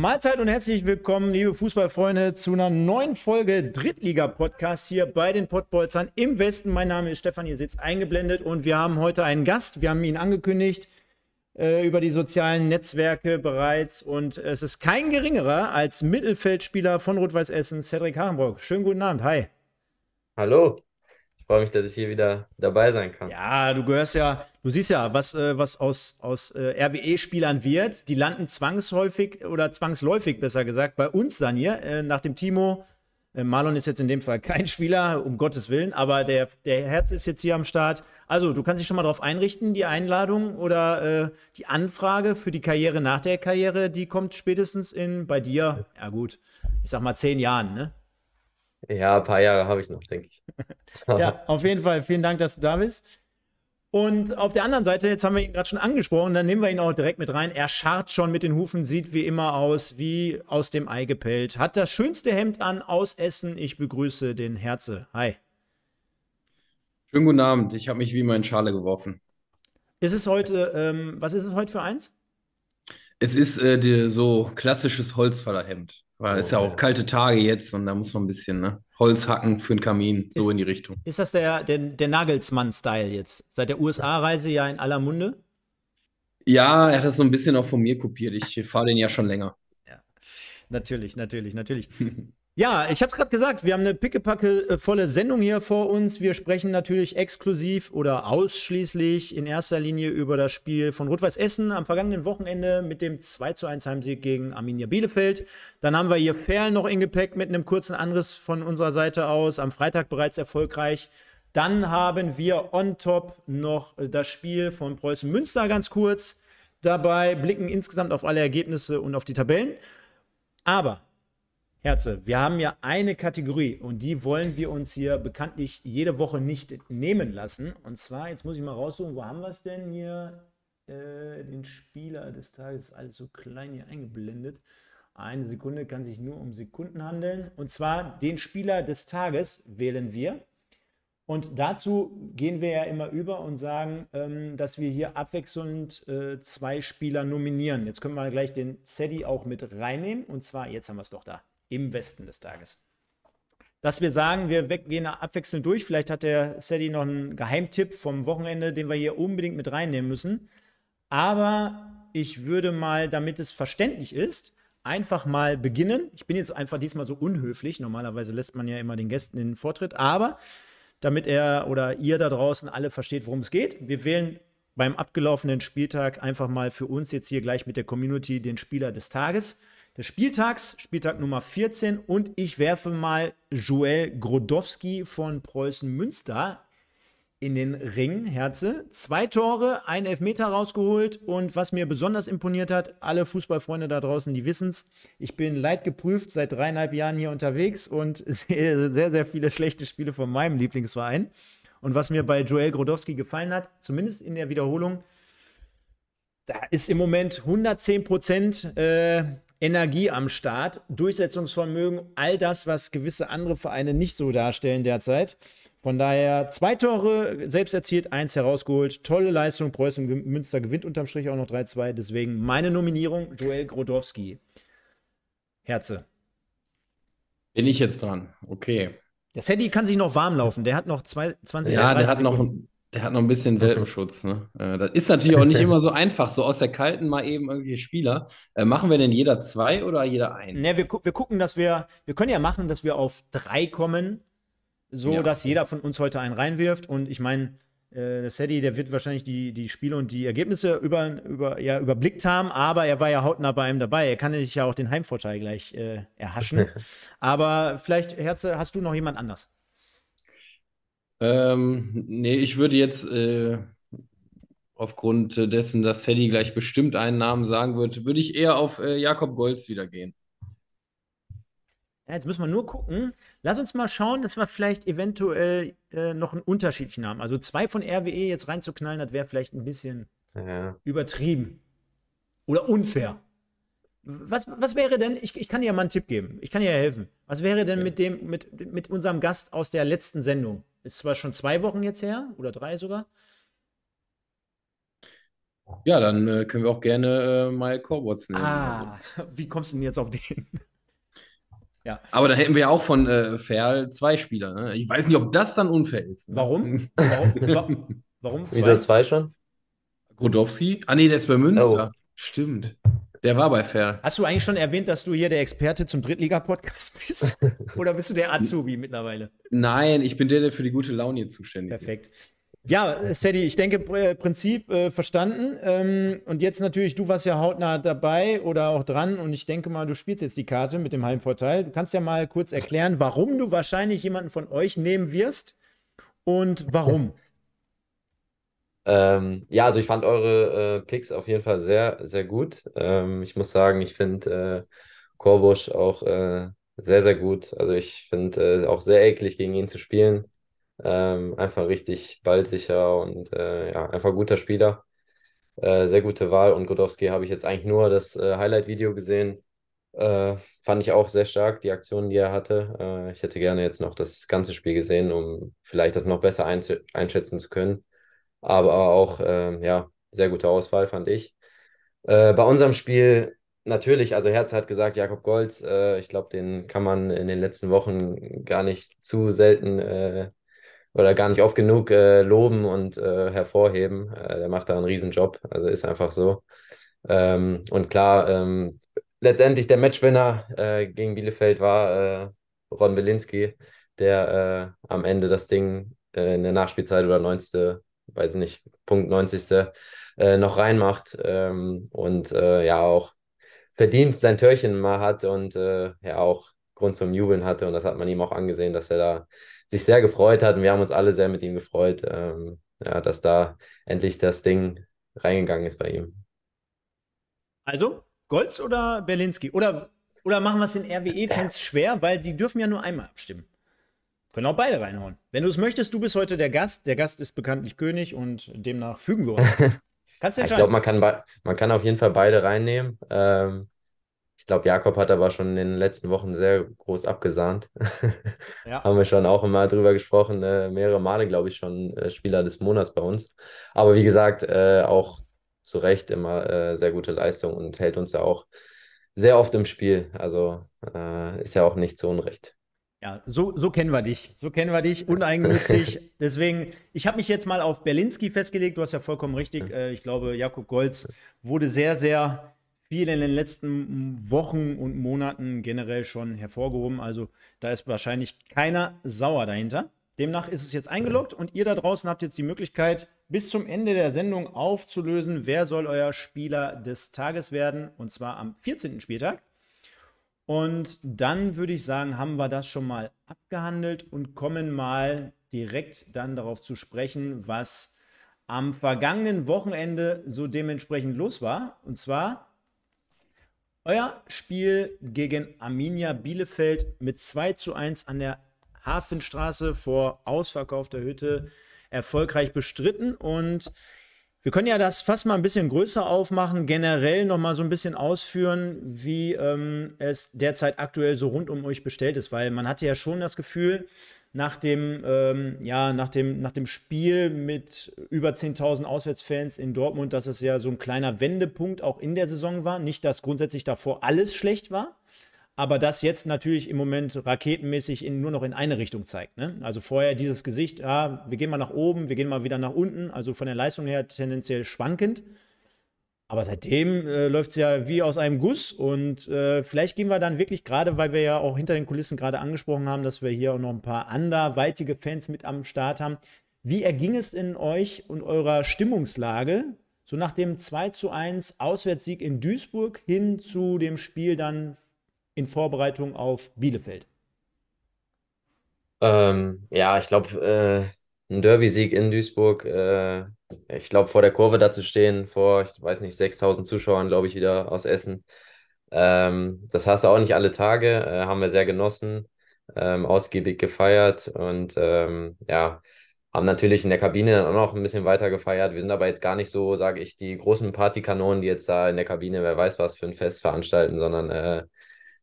Mahlzeit und herzlich willkommen, liebe Fußballfreunde, zu einer neuen Folge Drittliga-Podcast hier bei den Pottbolzern im Westen. Mein Name ist Stefan, ihr sitzt eingeblendet und wir haben heute einen Gast. Wir haben ihn angekündigt äh, über die sozialen Netzwerke bereits und es ist kein geringerer als Mittelfeldspieler von Rot-Weiß Essen, Cedric Harenbrock. Schönen guten Abend, hi. Hallo freue mich, dass ich hier wieder dabei sein kann. Ja, du gehörst ja, du siehst ja, was, äh, was aus, aus äh, RWE-Spielern wird. Die landen zwangshäufig oder zwangsläufig, besser gesagt, bei uns dann hier, äh, nach dem Timo. Äh, Marlon ist jetzt in dem Fall kein Spieler, um Gottes Willen, aber der, der Herz ist jetzt hier am Start. Also, du kannst dich schon mal darauf einrichten, die Einladung oder äh, die Anfrage für die Karriere nach der Karriere, die kommt spätestens in bei dir, ja gut, ich sag mal zehn Jahren, ne? Ja, ein paar Jahre habe ich noch, denke ich. ja, auf jeden Fall. Vielen Dank, dass du da bist. Und auf der anderen Seite, jetzt haben wir ihn gerade schon angesprochen, dann nehmen wir ihn auch direkt mit rein. Er scharrt schon mit den Hufen, sieht wie immer aus, wie aus dem Ei gepellt. Hat das schönste Hemd an aus Essen. Ich begrüße den Herze. Hi. Schönen guten Abend. Ich habe mich wie immer in Schale geworfen. Ist es heute, ähm, was ist es heute für eins? Es ist äh, die, so klassisches Holzfällerhemd. Weil es oh, ja auch kalte Tage jetzt und da muss man ein bisschen ne? Holz hacken für den Kamin, so ist, in die Richtung. Ist das der, der, der Nagelsmann-Style jetzt? Seit der USA-Reise ja in aller Munde? Ja, er hat das so ein bisschen auch von mir kopiert. Ich fahre den ja schon länger. Ja, natürlich, natürlich, natürlich. Ja, ich habe es gerade gesagt, wir haben eine pickepacke äh, volle Sendung hier vor uns. Wir sprechen natürlich exklusiv oder ausschließlich in erster Linie über das Spiel von Rot-Weiß Essen am vergangenen Wochenende mit dem 2 zu 1 Heimsieg gegen Arminia Bielefeld. Dann haben wir hier Perl noch in Gepäck mit einem kurzen Anriss von unserer Seite aus, am Freitag bereits erfolgreich. Dann haben wir on top noch äh, das Spiel von Preußen Münster ganz kurz dabei, blicken insgesamt auf alle Ergebnisse und auf die Tabellen. Aber Herze, wir haben ja eine Kategorie und die wollen wir uns hier bekanntlich jede Woche nicht nehmen lassen. Und zwar, jetzt muss ich mal raussuchen, wo haben wir es denn hier? Äh, den Spieler des Tages, alles so klein hier eingeblendet. Eine Sekunde kann sich nur um Sekunden handeln. Und zwar den Spieler des Tages wählen wir. Und dazu gehen wir ja immer über und sagen, ähm, dass wir hier abwechselnd äh, zwei Spieler nominieren. Jetzt können wir gleich den Sedi auch mit reinnehmen. Und zwar, jetzt haben wir es doch da im Westen des Tages. Dass wir sagen, wir gehen abwechselnd durch. Vielleicht hat der Sadie noch einen Geheimtipp vom Wochenende, den wir hier unbedingt mit reinnehmen müssen. Aber ich würde mal, damit es verständlich ist, einfach mal beginnen. Ich bin jetzt einfach diesmal so unhöflich. Normalerweise lässt man ja immer den Gästen den Vortritt. Aber damit er oder ihr da draußen alle versteht, worum es geht, wir wählen beim abgelaufenen Spieltag einfach mal für uns jetzt hier gleich mit der Community den Spieler des Tages des Spieltags, Spieltag Nummer 14. Und ich werfe mal Joel Grodowski von Preußen Münster in den Ring, Herze. Zwei Tore, ein Elfmeter rausgeholt und was mir besonders imponiert hat, alle Fußballfreunde da draußen, die wissen es, ich bin leidgeprüft, seit dreieinhalb Jahren hier unterwegs und sehe sehr, sehr viele schlechte Spiele von meinem Lieblingsverein. Und was mir bei Joel Grodowski gefallen hat, zumindest in der Wiederholung, da ist im Moment 110 Prozent äh, Energie am Start, Durchsetzungsvermögen, all das, was gewisse andere Vereine nicht so darstellen derzeit. Von daher zwei Tore selbst erzielt, eins herausgeholt. Tolle Leistung. Preußen Münster gewinnt unterm Strich auch noch 3-2. Deswegen meine Nominierung: Joel Grodowski. Herze. Bin ich jetzt dran? Okay. Das Handy kann sich noch warm laufen. Der hat noch zwei, 20 Ja, der hat noch, der hat noch ein bisschen Welpenschutz. Ne? Äh, das ist natürlich auch nicht immer so einfach, so aus der Kalten mal eben irgendwelche Spieler. Äh, machen wir denn jeder zwei oder jeder ein? Ne, wir, wir gucken, dass wir, wir können ja machen, dass wir auf drei kommen, so ja. dass jeder von uns heute einen reinwirft. Und ich meine, äh, der Sadie, der wird wahrscheinlich die, die Spiele und die Ergebnisse über, über, ja, überblickt haben, aber er war ja hautnah bei einem dabei. Er kann sich ja auch den Heimvorteil gleich äh, erhaschen. aber vielleicht, Herze, hast du noch jemand anders? Ähm, nee, ich würde jetzt äh, aufgrund dessen, dass Teddy gleich bestimmt einen Namen sagen wird, würde ich eher auf äh, Jakob Golz wieder gehen. Ja, jetzt müssen wir nur gucken. Lass uns mal schauen, dass wir vielleicht eventuell äh, noch einen unterschiedlichen haben. Also zwei von RWE jetzt reinzuknallen, das wäre vielleicht ein bisschen ja. übertrieben oder unfair. Was, was wäre denn, ich, ich kann dir ja mal einen Tipp geben, ich kann dir ja helfen. Was wäre denn okay. mit dem, mit, mit unserem Gast aus der letzten Sendung? Ist zwar schon zwei Wochen jetzt her oder drei sogar. Ja, dann äh, können wir auch gerne äh, mal Corbots nehmen. Ah, wie kommst du denn jetzt auf den? ja. Aber da hätten wir ja auch von äh, Ferl zwei Spieler. Ne? Ich weiß nicht, ob das dann unfair ist. Ne? Warum? Warum? Warum zwei? Wieso zwei schon? Grodowski? Ah, nee, der ist bei Münster. Oh. Stimmt. Der war bei Fair. Hast du eigentlich schon erwähnt, dass du hier der Experte zum Drittliga-Podcast bist? Oder bist du der Azubi mittlerweile? Nein, ich bin der, der für die gute Laune zuständig Perfekt. ist. Perfekt. Ja, Sadie, ich denke, äh, Prinzip äh, verstanden. Ähm, und jetzt natürlich, du warst ja hautnah dabei oder auch dran. Und ich denke mal, du spielst jetzt die Karte mit dem Heimvorteil. Du kannst ja mal kurz erklären, warum du wahrscheinlich jemanden von euch nehmen wirst und warum. Ähm, ja, also ich fand eure äh, Picks auf jeden Fall sehr, sehr gut. Ähm, ich muss sagen, ich finde äh, Korbusch auch äh, sehr, sehr gut. Also ich finde äh, auch sehr eklig, gegen ihn zu spielen. Ähm, einfach richtig ballsicher und äh, ja, einfach guter Spieler. Äh, sehr gute Wahl. Und Godowski habe ich jetzt eigentlich nur das äh, Highlight-Video gesehen. fand ich auch sehr stark, die Aktionen, die er hatte. ich hätte gerne jetzt noch das ganze Spiel gesehen, um vielleicht das noch besser einschätzen zu können aber auch äh, ja, sehr gute Auswahl, fand ich. Äh, bei unserem Spiel natürlich, also Herz hat gesagt, Jakob Golz, äh, ich glaube, den kann man in den letzten Wochen gar nicht zu selten äh, oder gar nicht oft genug äh, loben und äh, hervorheben. der macht da einen Riesenjob, also ist einfach so. Ähm, und klar, ähm, letztendlich der Matchwinner gegen Bielefeld war Ron Belinski, der am Ende das Ding in der Nachspielzeit oder 90 weiß nicht, Punkt 90. Äh, noch reinmacht ähm, und äh, ja auch verdient sein Törchen mal hat und äh, ja auch Grund zum Jubeln hatte. Und das hat man ihm auch angesehen, dass er da sich sehr gefreut hat. Und wir haben uns alle sehr mit ihm gefreut, ähm, ja, dass da endlich das Ding reingegangen ist bei ihm. Also, Golz oder Berlinski? Oder, oder machen wir es den RWE-Fans äh. schwer, weil die dürfen ja nur einmal abstimmen. Können auch beide reinhauen. Wenn du es möchtest, du bist heute der Gast. Der Gast ist bekanntlich König und demnach fügen wir uns. Kannst du ich glaube, man kann, man kann auf jeden Fall beide reinnehmen. Ähm, ich glaube, Jakob hat aber schon in den letzten Wochen sehr groß abgesahnt. ja. Haben wir schon auch immer drüber gesprochen, äh, mehrere Male, glaube ich, schon äh, Spieler des Monats bei uns. Aber wie gesagt, äh, auch zu Recht immer äh, sehr gute Leistung und hält uns ja auch sehr oft im Spiel. Also äh, ist ja auch nicht so unrecht. Ja, so, so kennen wir dich. So kennen wir dich, uneigennützig. Deswegen, ich habe mich jetzt mal auf Berlinski festgelegt. Du hast ja vollkommen richtig. Äh, ich glaube, Jakob Golz wurde sehr, sehr viel in den letzten Wochen und Monaten generell schon hervorgehoben. Also da ist wahrscheinlich keiner sauer dahinter. Demnach ist es jetzt eingeloggt und ihr da draußen habt jetzt die Möglichkeit, bis zum Ende der Sendung aufzulösen, wer soll euer Spieler des Tages werden. Und zwar am 14. Spieltag. Und dann würde ich sagen, haben wir das schon mal abgehandelt und kommen mal direkt dann darauf zu sprechen, was am vergangenen Wochenende so dementsprechend los war. Und zwar euer Spiel gegen Arminia Bielefeld mit 2 zu 1 an der Hafenstraße vor ausverkaufter Hütte erfolgreich bestritten und wir können ja das fast mal ein bisschen größer aufmachen, generell nochmal so ein bisschen ausführen, wie ähm, es derzeit aktuell so rund um euch bestellt ist, weil man hatte ja schon das Gefühl, nach dem, ähm, ja, nach dem, nach dem Spiel mit über 10.000 Auswärtsfans in Dortmund, dass es ja so ein kleiner Wendepunkt auch in der Saison war. Nicht, dass grundsätzlich davor alles schlecht war, aber das jetzt natürlich im Moment raketenmäßig in, nur noch in eine Richtung zeigt. Ne? Also vorher dieses Gesicht, ja, wir gehen mal nach oben, wir gehen mal wieder nach unten, also von der Leistung her tendenziell schwankend. Aber seitdem äh, läuft es ja wie aus einem Guss und äh, vielleicht gehen wir dann wirklich gerade, weil wir ja auch hinter den Kulissen gerade angesprochen haben, dass wir hier auch noch ein paar anderweitige Fans mit am Start haben. Wie erging es in euch und eurer Stimmungslage so nach dem 2 zu 1 Auswärtssieg in Duisburg hin zu dem Spiel dann in Vorbereitung auf Bielefeld? Ähm, ja, ich glaube, äh, ein Derby-Sieg in Duisburg, äh, ich glaube, vor der Kurve da zu stehen, vor, ich weiß nicht, 6000 Zuschauern, glaube ich, wieder aus Essen. Ähm, das hast du auch nicht alle Tage, äh, haben wir sehr genossen, ähm, ausgiebig gefeiert und ähm, ja, haben natürlich in der Kabine dann auch noch ein bisschen weiter gefeiert. Wir sind aber jetzt gar nicht so, sage ich, die großen Partykanonen, die jetzt da in der Kabine, wer weiß was für ein Fest veranstalten, sondern äh,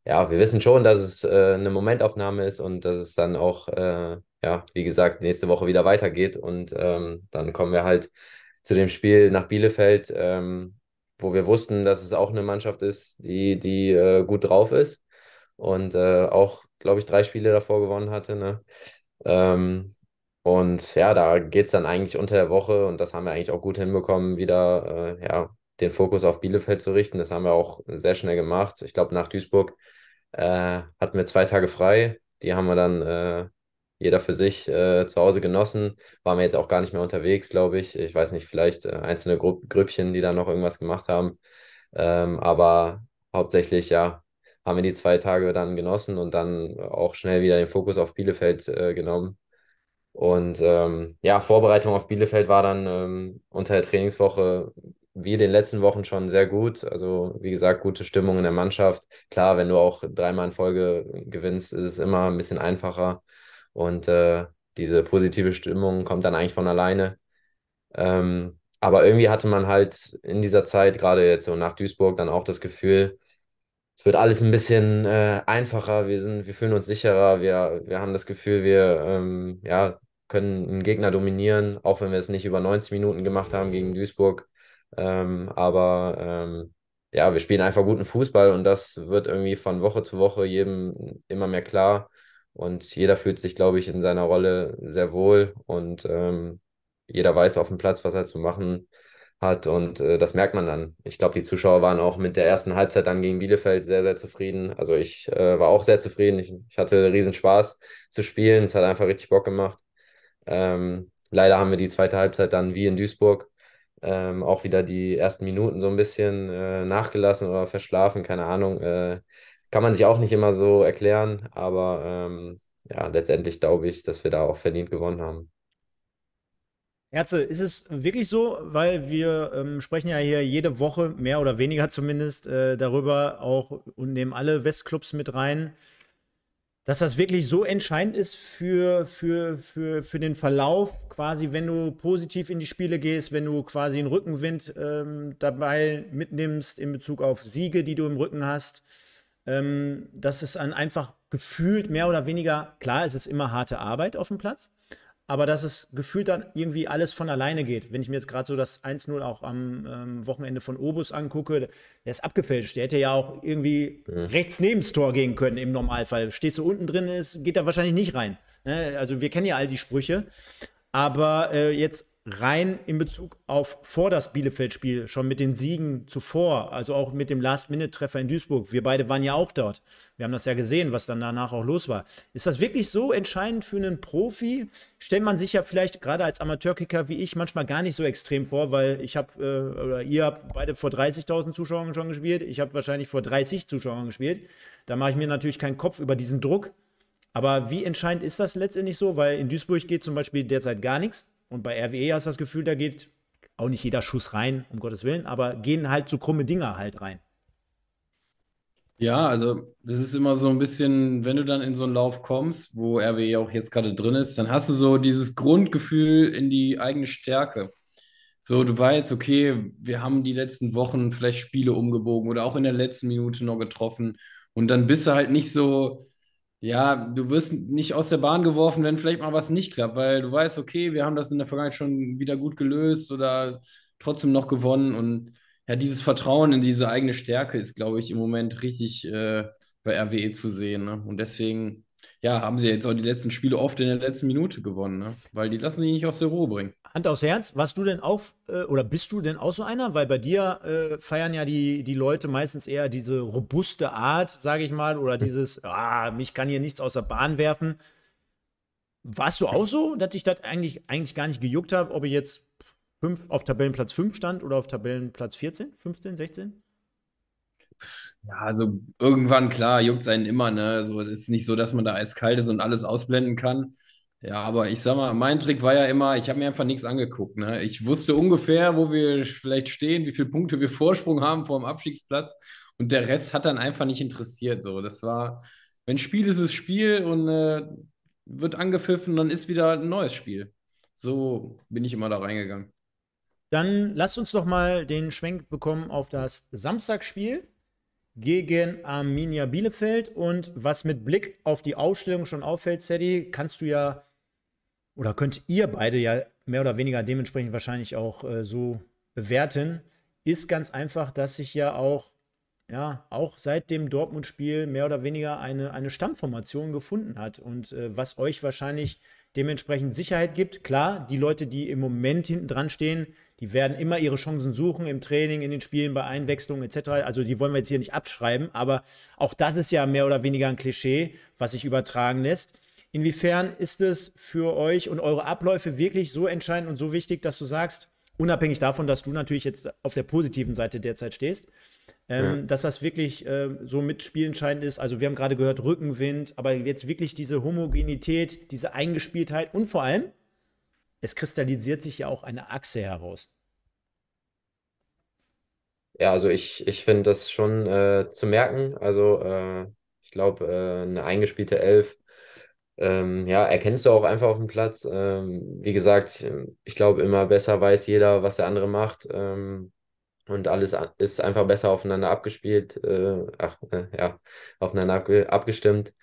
ja, wir wissen schon, dass es äh, eine Momentaufnahme ist und dass es dann auch, äh, ja, wie gesagt, nächste Woche wieder weitergeht. Und ähm, dann kommen wir halt zu dem Spiel nach Bielefeld, ähm, wo wir wussten, dass es auch eine Mannschaft ist, die, die äh, gut drauf ist und äh, auch, glaube ich, drei Spiele davor gewonnen hatte. Ne? Ähm, und ja, da geht es dann eigentlich unter der Woche und das haben wir eigentlich auch gut hinbekommen, wieder äh, ja, den Fokus auf Bielefeld zu richten. Das haben wir auch sehr schnell gemacht. Ich glaube, nach Duisburg äh, hatten wir zwei Tage frei. Die haben wir dann äh, jeder für sich äh, zu Hause genossen. Waren wir jetzt auch gar nicht mehr unterwegs, glaube ich. Ich weiß nicht, vielleicht äh, einzelne Gru Grüppchen, die da noch irgendwas gemacht haben. Ähm, aber hauptsächlich, ja, haben wir die zwei Tage dann genossen und dann auch schnell wieder den Fokus auf Bielefeld äh, genommen. Und ähm, ja, Vorbereitung auf Bielefeld war dann ähm, unter der Trainingswoche wie in den letzten Wochen schon sehr gut. Also wie gesagt, gute Stimmung in der Mannschaft. Klar, wenn du auch dreimal in Folge gewinnst, ist es immer ein bisschen einfacher. Und äh, diese positive Stimmung kommt dann eigentlich von alleine. Ähm, aber irgendwie hatte man halt in dieser Zeit, gerade jetzt so nach Duisburg, dann auch das Gefühl, es wird alles ein bisschen äh, einfacher, wir sind, wir fühlen uns sicherer, wir, wir haben das Gefühl, wir, ähm, ja, können einen Gegner dominieren, auch wenn wir es nicht über 90 Minuten gemacht haben gegen Duisburg. Ähm, aber ähm, ja, wir spielen einfach guten Fußball und das wird irgendwie von Woche zu Woche jedem immer mehr klar. Und jeder fühlt sich, glaube ich, in seiner Rolle sehr wohl und ähm, jeder weiß auf dem Platz, was er zu machen hat. Und äh, das merkt man dann. Ich glaube, die Zuschauer waren auch mit der ersten Halbzeit dann gegen Bielefeld sehr, sehr zufrieden. Also ich äh, war auch sehr zufrieden. Ich, ich hatte riesen Spaß zu spielen. Es hat einfach richtig Bock gemacht. Ähm, leider haben wir die zweite Halbzeit dann wie in Duisburg ähm, auch wieder die ersten Minuten so ein bisschen äh, nachgelassen oder verschlafen, keine Ahnung. Äh, kann man sich auch nicht immer so erklären, aber ähm, ja, letztendlich glaube ich, dass wir da auch verdient gewonnen haben. Ärzte, ist es wirklich so, weil wir ähm, sprechen ja hier jede Woche, mehr oder weniger zumindest, äh, darüber auch und nehmen alle Westclubs mit rein, dass das wirklich so entscheidend ist für, für, für, für den Verlauf, quasi wenn du positiv in die Spiele gehst, wenn du quasi einen Rückenwind ähm, dabei mitnimmst in Bezug auf Siege, die du im Rücken hast, ähm, dass es dann einfach gefühlt mehr oder weniger, klar, es ist immer harte Arbeit auf dem Platz, aber dass es gefühlt dann irgendwie alles von alleine geht. Wenn ich mir jetzt gerade so das 1-0 auch am ähm, Wochenende von Obus angucke, der ist abgefälscht. Der hätte ja auch irgendwie mhm. rechts neben das Tor gehen können im Normalfall. Stehst du unten drin, ist, geht da wahrscheinlich nicht rein. Ne? Also wir kennen ja all die Sprüche. Aber äh, jetzt rein in Bezug auf vor das Bielefeld-Spiel, schon mit den Siegen zuvor, also auch mit dem Last-Minute-Treffer in Duisburg. Wir beide waren ja auch dort. Wir haben das ja gesehen, was dann danach auch los war. Ist das wirklich so entscheidend für einen Profi? Stellt man sich ja vielleicht gerade als Amateurkicker wie ich manchmal gar nicht so extrem vor, weil ich habe, äh, oder ihr habt beide vor 30.000 Zuschauern schon gespielt. Ich habe wahrscheinlich vor 30 Zuschauern gespielt. Da mache ich mir natürlich keinen Kopf über diesen Druck. Aber wie entscheidend ist das letztendlich so? Weil in Duisburg geht zum Beispiel derzeit gar nichts. Und bei RWE hast du das Gefühl, da geht auch nicht jeder Schuss rein, um Gottes Willen, aber gehen halt so krumme Dinger halt rein. Ja, also das ist immer so ein bisschen, wenn du dann in so einen Lauf kommst, wo RWE auch jetzt gerade drin ist, dann hast du so dieses Grundgefühl in die eigene Stärke. So, du weißt, okay, wir haben die letzten Wochen vielleicht Spiele umgebogen oder auch in der letzten Minute noch getroffen. Und dann bist du halt nicht so, ja, du wirst nicht aus der Bahn geworfen, wenn vielleicht mal was nicht klappt, weil du weißt, okay, wir haben das in der Vergangenheit schon wieder gut gelöst oder trotzdem noch gewonnen. Und ja, dieses Vertrauen in diese eigene Stärke ist, glaube ich, im Moment richtig äh, bei RWE zu sehen. Ne? Und deswegen, ja, haben sie jetzt auch die letzten Spiele oft in der letzten Minute gewonnen, ne? weil die lassen sich nicht aus der Ruhe bringen. Hand aufs Herz, warst du denn auch äh, oder bist du denn auch so einer? Weil bei dir äh, feiern ja die, die Leute meistens eher diese robuste Art, sage ich mal, oder dieses, ah, mich kann hier nichts aus der Bahn werfen. Warst du auch so, dass ich das eigentlich, eigentlich gar nicht gejuckt habe, ob ich jetzt fünf, auf Tabellenplatz 5 stand oder auf Tabellenplatz 14, 15, 16? Ja, also irgendwann, klar, juckt es einen immer, ne? Also es ist nicht so, dass man da eiskalt ist und alles ausblenden kann. Ja, aber ich sag mal, mein Trick war ja immer, ich habe mir einfach nichts angeguckt. Ne? Ich wusste ungefähr, wo wir vielleicht stehen, wie viele Punkte wir Vorsprung haben vor dem Abstiegsplatz und der Rest hat dann einfach nicht interessiert. So, das war, wenn Spiel ist, ist Spiel und äh, wird angepfiffen, dann ist wieder ein neues Spiel. So bin ich immer da reingegangen. Dann lasst uns doch mal den Schwenk bekommen auf das Samstagspiel gegen Arminia Bielefeld. Und was mit Blick auf die Ausstellung schon auffällt, Sadie, kannst du ja oder könnt ihr beide ja mehr oder weniger dementsprechend wahrscheinlich auch äh, so bewerten, ist ganz einfach, dass sich ja auch, ja, auch seit dem Dortmund-Spiel mehr oder weniger eine, eine Stammformation gefunden hat und äh, was euch wahrscheinlich dementsprechend Sicherheit gibt. Klar, die Leute, die im Moment hinten dran stehen, die werden immer ihre Chancen suchen im Training, in den Spielen, bei Einwechslungen etc. Also die wollen wir jetzt hier nicht abschreiben, aber auch das ist ja mehr oder weniger ein Klischee, was sich übertragen lässt. Inwiefern ist es für euch und eure Abläufe wirklich so entscheidend und so wichtig, dass du sagst, unabhängig davon, dass du natürlich jetzt auf der positiven Seite derzeit stehst, ähm, ja. dass das wirklich äh, so mitspielentscheidend ist. Also wir haben gerade gehört Rückenwind, aber jetzt wirklich diese Homogenität, diese Eingespieltheit und vor allem, es kristallisiert sich ja auch eine Achse heraus. Ja, also ich, ich finde das schon äh, zu merken. Also äh, ich glaube, äh, eine eingespielte Elf, ähm, ja, erkennst du auch einfach auf dem Platz. Ähm, wie gesagt, ich glaube, immer besser weiß jeder, was der andere macht. Ähm, und alles ist einfach besser aufeinander abgespielt, äh, ach, äh, ja, aufeinander abge abgestimmt.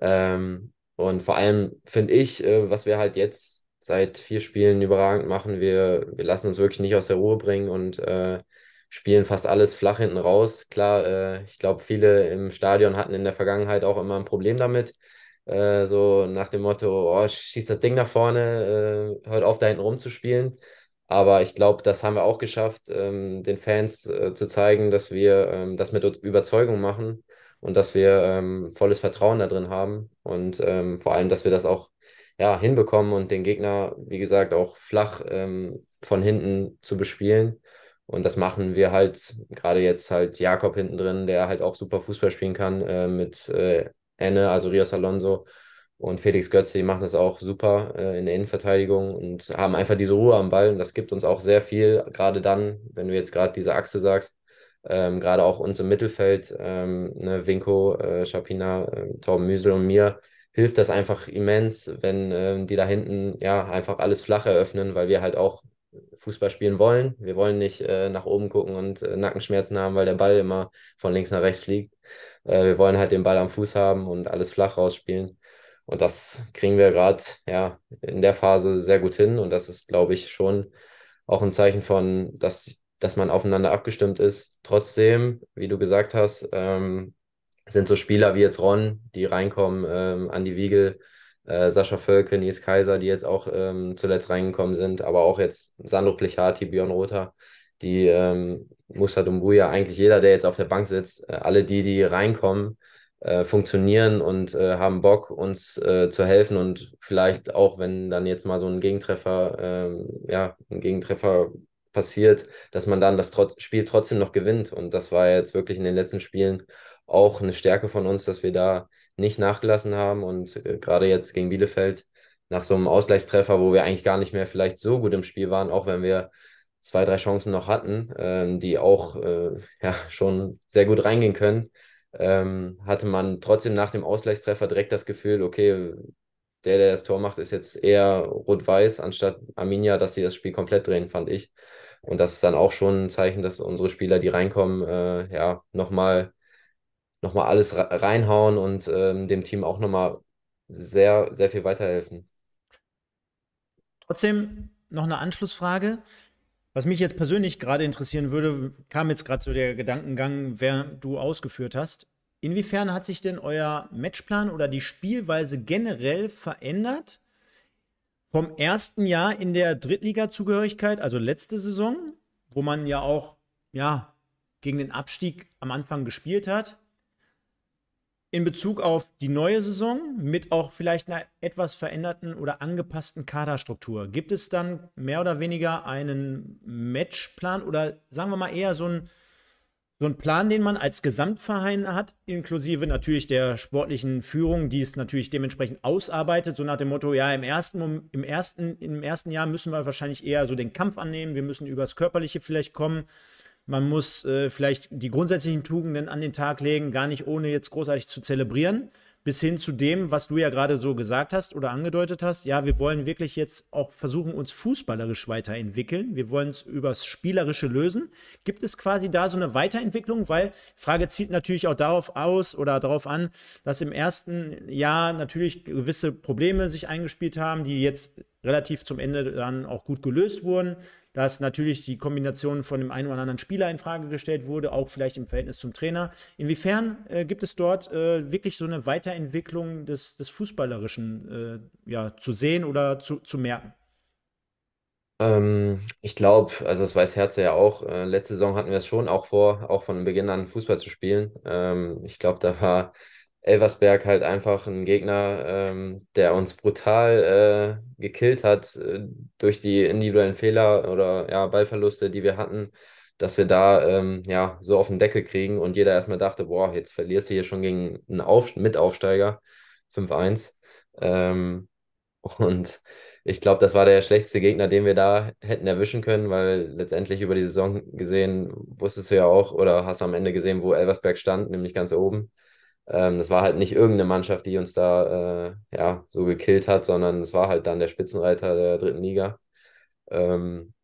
Ähm, und vor allem finde ich, äh, was wir halt jetzt seit vier Spielen überragend machen. Wir, wir lassen uns wirklich nicht aus der Ruhe bringen und äh, spielen fast alles flach hinten raus. Klar, äh, ich glaube, viele im Stadion hatten in der Vergangenheit auch immer ein Problem damit. Äh, so nach dem Motto, oh, schieß das Ding nach vorne, äh, hört auf, da hinten rumzuspielen. Aber ich glaube, das haben wir auch geschafft, ähm, den Fans äh, zu zeigen, dass wir ähm, das mit Überzeugung machen und dass wir ähm, volles Vertrauen da drin haben und ähm, vor allem, dass wir das auch ja, hinbekommen und den Gegner, wie gesagt, auch flach ähm, von hinten zu bespielen. Und das machen wir halt, gerade jetzt halt Jakob hinten drin, der halt auch super Fußball spielen kann, äh, mit äh, Enne, also Rios Alonso und Felix Götze, die machen das auch super äh, in der Innenverteidigung und haben einfach diese Ruhe am Ball. Und das gibt uns auch sehr viel, gerade dann, wenn du jetzt gerade diese Achse sagst, ähm, gerade auch uns im Mittelfeld, ähm, ne, Winko, äh, Schapina, äh, Torben Müsel und mir, hilft das einfach immens, wenn ähm, die da hinten ja einfach alles flach eröffnen, weil wir halt auch Fußball spielen wollen. Wir wollen nicht äh, nach oben gucken und äh, Nackenschmerzen haben, weil der Ball immer von links nach rechts fliegt. Äh, wir wollen halt den Ball am Fuß haben und alles flach rausspielen. Und das kriegen wir gerade ja, in der Phase sehr gut hin. Und das ist, glaube ich, schon auch ein Zeichen von, dass, dass man aufeinander abgestimmt ist. Trotzdem, wie du gesagt hast, ähm, sind so Spieler wie jetzt Ron, die reinkommen, ähm, Andi Wiegel, äh, Sascha Völke, Nils Kaiser, die jetzt auch ähm, zuletzt reingekommen sind, aber auch jetzt Sandro Plechati, Björn Rother, die ähm, Musa Dumbuya, eigentlich jeder, der jetzt auf der Bank sitzt, äh, alle die, die reinkommen, äh, funktionieren und äh, haben Bock, uns äh, zu helfen und vielleicht auch, wenn dann jetzt mal so ein Gegentreffer, ähm, ja, ein Gegentreffer passiert, dass man dann das Trot Spiel trotzdem noch gewinnt. Und das war jetzt wirklich in den letzten Spielen auch eine Stärke von uns, dass wir da nicht nachgelassen haben und äh, gerade jetzt gegen Bielefeld nach so einem Ausgleichstreffer, wo wir eigentlich gar nicht mehr vielleicht so gut im Spiel waren, auch wenn wir zwei, drei Chancen noch hatten, ähm, die auch äh, ja, schon sehr gut reingehen können, ähm, hatte man trotzdem nach dem Ausgleichstreffer direkt das Gefühl, okay, der, der das Tor macht, ist jetzt eher rot-weiß, anstatt Arminia, dass sie das Spiel komplett drehen, fand ich. Und das ist dann auch schon ein Zeichen, dass unsere Spieler, die reinkommen, äh, ja, nochmal nochmal alles reinhauen und ähm, dem Team auch nochmal sehr, sehr viel weiterhelfen. Trotzdem noch eine Anschlussfrage. Was mich jetzt persönlich gerade interessieren würde, kam jetzt gerade zu der Gedankengang, wer du ausgeführt hast. Inwiefern hat sich denn euer Matchplan oder die Spielweise generell verändert vom ersten Jahr in der Drittliga-Zugehörigkeit, also letzte Saison, wo man ja auch ja, gegen den Abstieg am Anfang gespielt hat, in Bezug auf die neue Saison mit auch vielleicht einer etwas veränderten oder angepassten Kaderstruktur? Gibt es dann mehr oder weniger einen Matchplan oder sagen wir mal eher so einen, so einen Plan, den man als Gesamtverein hat, inklusive natürlich der sportlichen Führung, die es natürlich dementsprechend ausarbeitet, so nach dem Motto, ja, im ersten, im ersten, im ersten Jahr müssen wir wahrscheinlich eher so den Kampf annehmen, wir müssen übers Körperliche vielleicht kommen. Man muss äh, vielleicht die grundsätzlichen Tugenden an den Tag legen, gar nicht ohne jetzt großartig zu zelebrieren, bis hin zu dem, was du ja gerade so gesagt hast oder angedeutet hast. Ja, wir wollen wirklich jetzt auch versuchen, uns fußballerisch weiterentwickeln. Wir wollen es übers Spielerische lösen. Gibt es quasi da so eine Weiterentwicklung? Weil Frage zielt natürlich auch darauf aus oder darauf an, dass im ersten Jahr natürlich gewisse Probleme sich eingespielt haben, die jetzt relativ zum Ende dann auch gut gelöst wurden dass natürlich die Kombination von dem einen oder anderen Spieler in Frage gestellt wurde, auch vielleicht im Verhältnis zum Trainer. Inwiefern äh, gibt es dort äh, wirklich so eine Weiterentwicklung des, des Fußballerischen äh, ja, zu sehen oder zu, zu merken? Ähm, ich glaube, also das weiß Herze ja auch, äh, letzte Saison hatten wir es schon auch vor, auch von Beginn an Fußball zu spielen. Ähm, ich glaube, da war Elversberg halt einfach ein Gegner, ähm, der uns brutal äh, gekillt hat äh, durch die individuellen Fehler oder ja, Ballverluste, die wir hatten, dass wir da ähm, ja, so auf den Deckel kriegen und jeder erstmal dachte, boah, jetzt verlierst du hier schon gegen einen Auf Mitaufsteiger 5-1. Ähm, und ich glaube, das war der schlechteste Gegner, den wir da hätten erwischen können, weil letztendlich über die Saison gesehen, wusstest du ja auch oder hast am Ende gesehen, wo Elversberg stand, nämlich ganz oben. Ähm, das war halt nicht irgendeine Mannschaft, die uns da äh, ja, so gekillt hat, sondern es war halt dann der Spitzenreiter der dritten Liga. Ähm,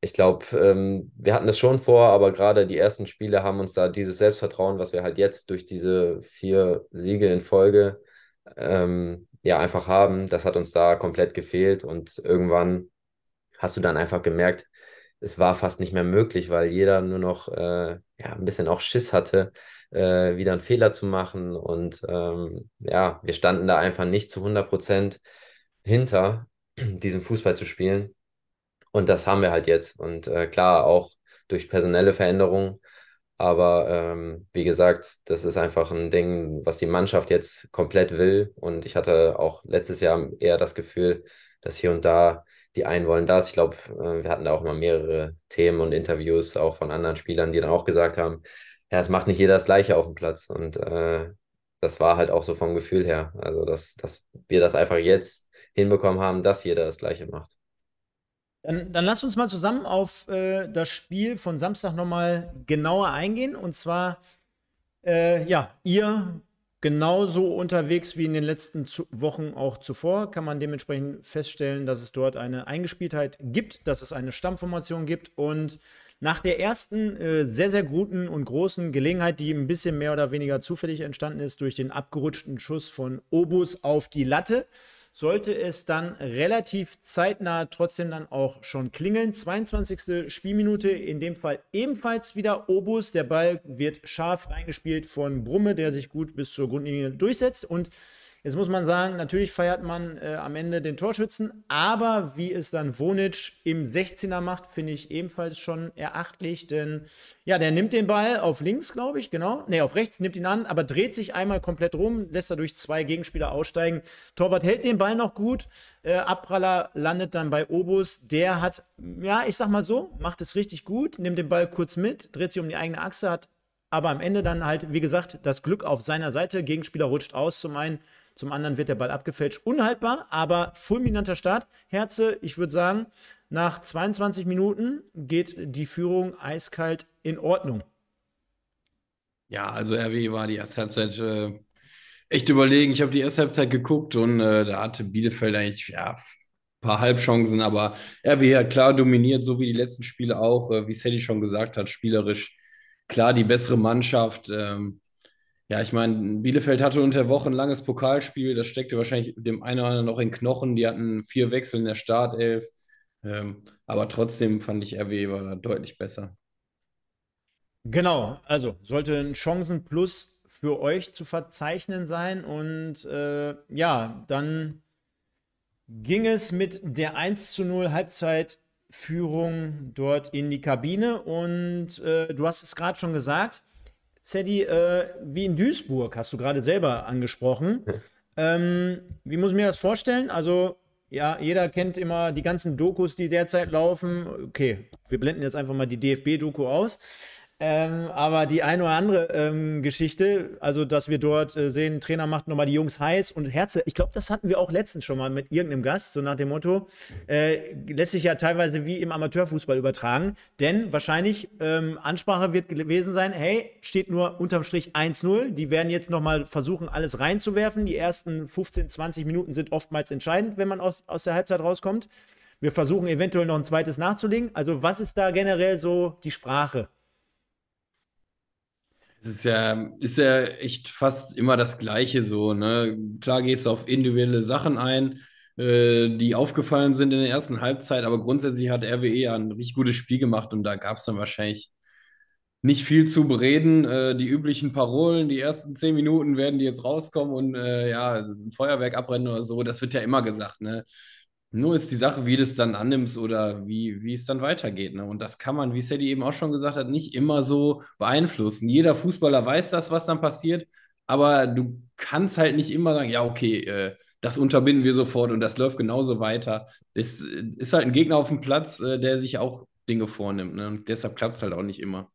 ich glaube, ähm, wir hatten das schon vor, aber gerade die ersten Spiele haben uns da dieses Selbstvertrauen, was wir halt jetzt durch diese vier Siege in Folge ähm, ja einfach haben, das hat uns da komplett gefehlt und irgendwann hast du dann einfach gemerkt, es war fast nicht mehr möglich, weil jeder nur noch äh, ja, ein bisschen auch Schiss hatte, äh, wieder einen Fehler zu machen. Und ähm, ja, wir standen da einfach nicht zu 100 Prozent hinter, diesem Fußball zu spielen. Und das haben wir halt jetzt. Und äh, klar, auch durch personelle Veränderungen. Aber ähm, wie gesagt, das ist einfach ein Ding, was die Mannschaft jetzt komplett will. Und ich hatte auch letztes Jahr eher das Gefühl, dass hier und da die einen wollen das. Ich glaube, äh, wir hatten da auch mal mehrere Themen und Interviews auch von anderen Spielern, die dann auch gesagt haben, ja, es macht nicht jeder das Gleiche auf dem Platz. Und äh, das war halt auch so vom Gefühl her. Also, dass, dass wir das einfach jetzt hinbekommen haben, dass jeder das Gleiche macht. Dann, dann lasst uns mal zusammen auf äh, das Spiel von Samstag nochmal genauer eingehen. Und zwar, äh, ja, ihr genauso unterwegs wie in den letzten Wochen auch zuvor. Kann man dementsprechend feststellen, dass es dort eine Eingespieltheit gibt, dass es eine Stammformation gibt und nach der ersten äh, sehr, sehr guten und großen Gelegenheit, die ein bisschen mehr oder weniger zufällig entstanden ist durch den abgerutschten Schuss von Obus auf die Latte, sollte es dann relativ zeitnah trotzdem dann auch schon klingeln. 22. Spielminute, in dem Fall ebenfalls wieder Obus. Der Ball wird scharf reingespielt von Brumme, der sich gut bis zur Grundlinie durchsetzt und Jetzt muss man sagen, natürlich feiert man äh, am Ende den Torschützen, aber wie es dann Vonic im 16er macht, finde ich ebenfalls schon erachtlich, denn ja, der nimmt den Ball auf links, glaube ich, genau. Ne, auf rechts nimmt ihn an, aber dreht sich einmal komplett rum, lässt dadurch zwei Gegenspieler aussteigen. Torwart hält den Ball noch gut, äh, Abpraller landet dann bei Obus, der hat, ja, ich sag mal so, macht es richtig gut, nimmt den Ball kurz mit, dreht sich um die eigene Achse, hat aber am Ende dann halt, wie gesagt, das Glück auf seiner Seite. Gegenspieler rutscht aus zum einen, zum anderen wird der Ball abgefälscht. Unhaltbar, aber fulminanter Start. Herze, ich würde sagen, nach 22 Minuten geht die Führung eiskalt in Ordnung. Ja, also RW war die erste Halbzeit äh, echt überlegen. Ich habe die erste Halbzeit geguckt und äh, da hatte Bielefeld eigentlich ja, paar Halbchancen, aber RW hat klar dominiert, so wie die letzten Spiele auch, äh, wie Sadie schon gesagt hat, spielerisch klar die bessere Mannschaft. Ähm, ja, ich meine, Bielefeld hatte unter Woche ein langes Pokalspiel, das steckte wahrscheinlich dem einen oder anderen noch in Knochen. Die hatten vier Wechsel in der Startelf. Ähm, aber trotzdem fand ich RW war da deutlich besser. Genau, also sollte ein Chancenplus für euch zu verzeichnen sein. Und äh, ja, dann ging es mit der 1 zu 0 Halbzeitführung dort in die Kabine. Und äh, du hast es gerade schon gesagt, Zeddy, äh, wie in Duisburg, hast du gerade selber angesprochen. Ähm, wie muss ich mir das vorstellen? Also, ja, jeder kennt immer die ganzen Dokus, die derzeit laufen. Okay, wir blenden jetzt einfach mal die DFB-Doku aus. Ähm, aber die eine oder andere ähm, Geschichte, also dass wir dort äh, sehen, Trainer macht nochmal die Jungs heiß und Herze. Ich glaube, das hatten wir auch letztens schon mal mit irgendeinem Gast, so nach dem Motto. Äh, lässt sich ja teilweise wie im Amateurfußball übertragen, denn wahrscheinlich ähm, Ansprache wird gewesen sein: hey, steht nur unterm Strich 1-0. Die werden jetzt nochmal versuchen, alles reinzuwerfen. Die ersten 15, 20 Minuten sind oftmals entscheidend, wenn man aus, aus der Halbzeit rauskommt. Wir versuchen eventuell noch ein zweites nachzulegen. Also, was ist da generell so die Sprache? Es ist ja, ist ja echt fast immer das Gleiche so. Ne? Klar gehst du auf individuelle Sachen ein, äh, die aufgefallen sind in der ersten Halbzeit, aber grundsätzlich hat RWE ja ein richtig gutes Spiel gemacht und da gab es dann wahrscheinlich nicht viel zu bereden. Äh, die üblichen Parolen, die ersten zehn Minuten werden die jetzt rauskommen und äh, ja, ein Feuerwerk abbrennen oder so, das wird ja immer gesagt. Ne? Nur ist die Sache, wie du es dann annimmst oder wie, wie es dann weitergeht. Ne? Und das kann man, wie Sadie eben auch schon gesagt hat, nicht immer so beeinflussen. Jeder Fußballer weiß das, was dann passiert, aber du kannst halt nicht immer sagen, ja, okay, äh, das unterbinden wir sofort und das läuft genauso weiter. Das äh, ist halt ein Gegner auf dem Platz, äh, der sich auch Dinge vornimmt. Ne? Und deshalb klappt es halt auch nicht immer.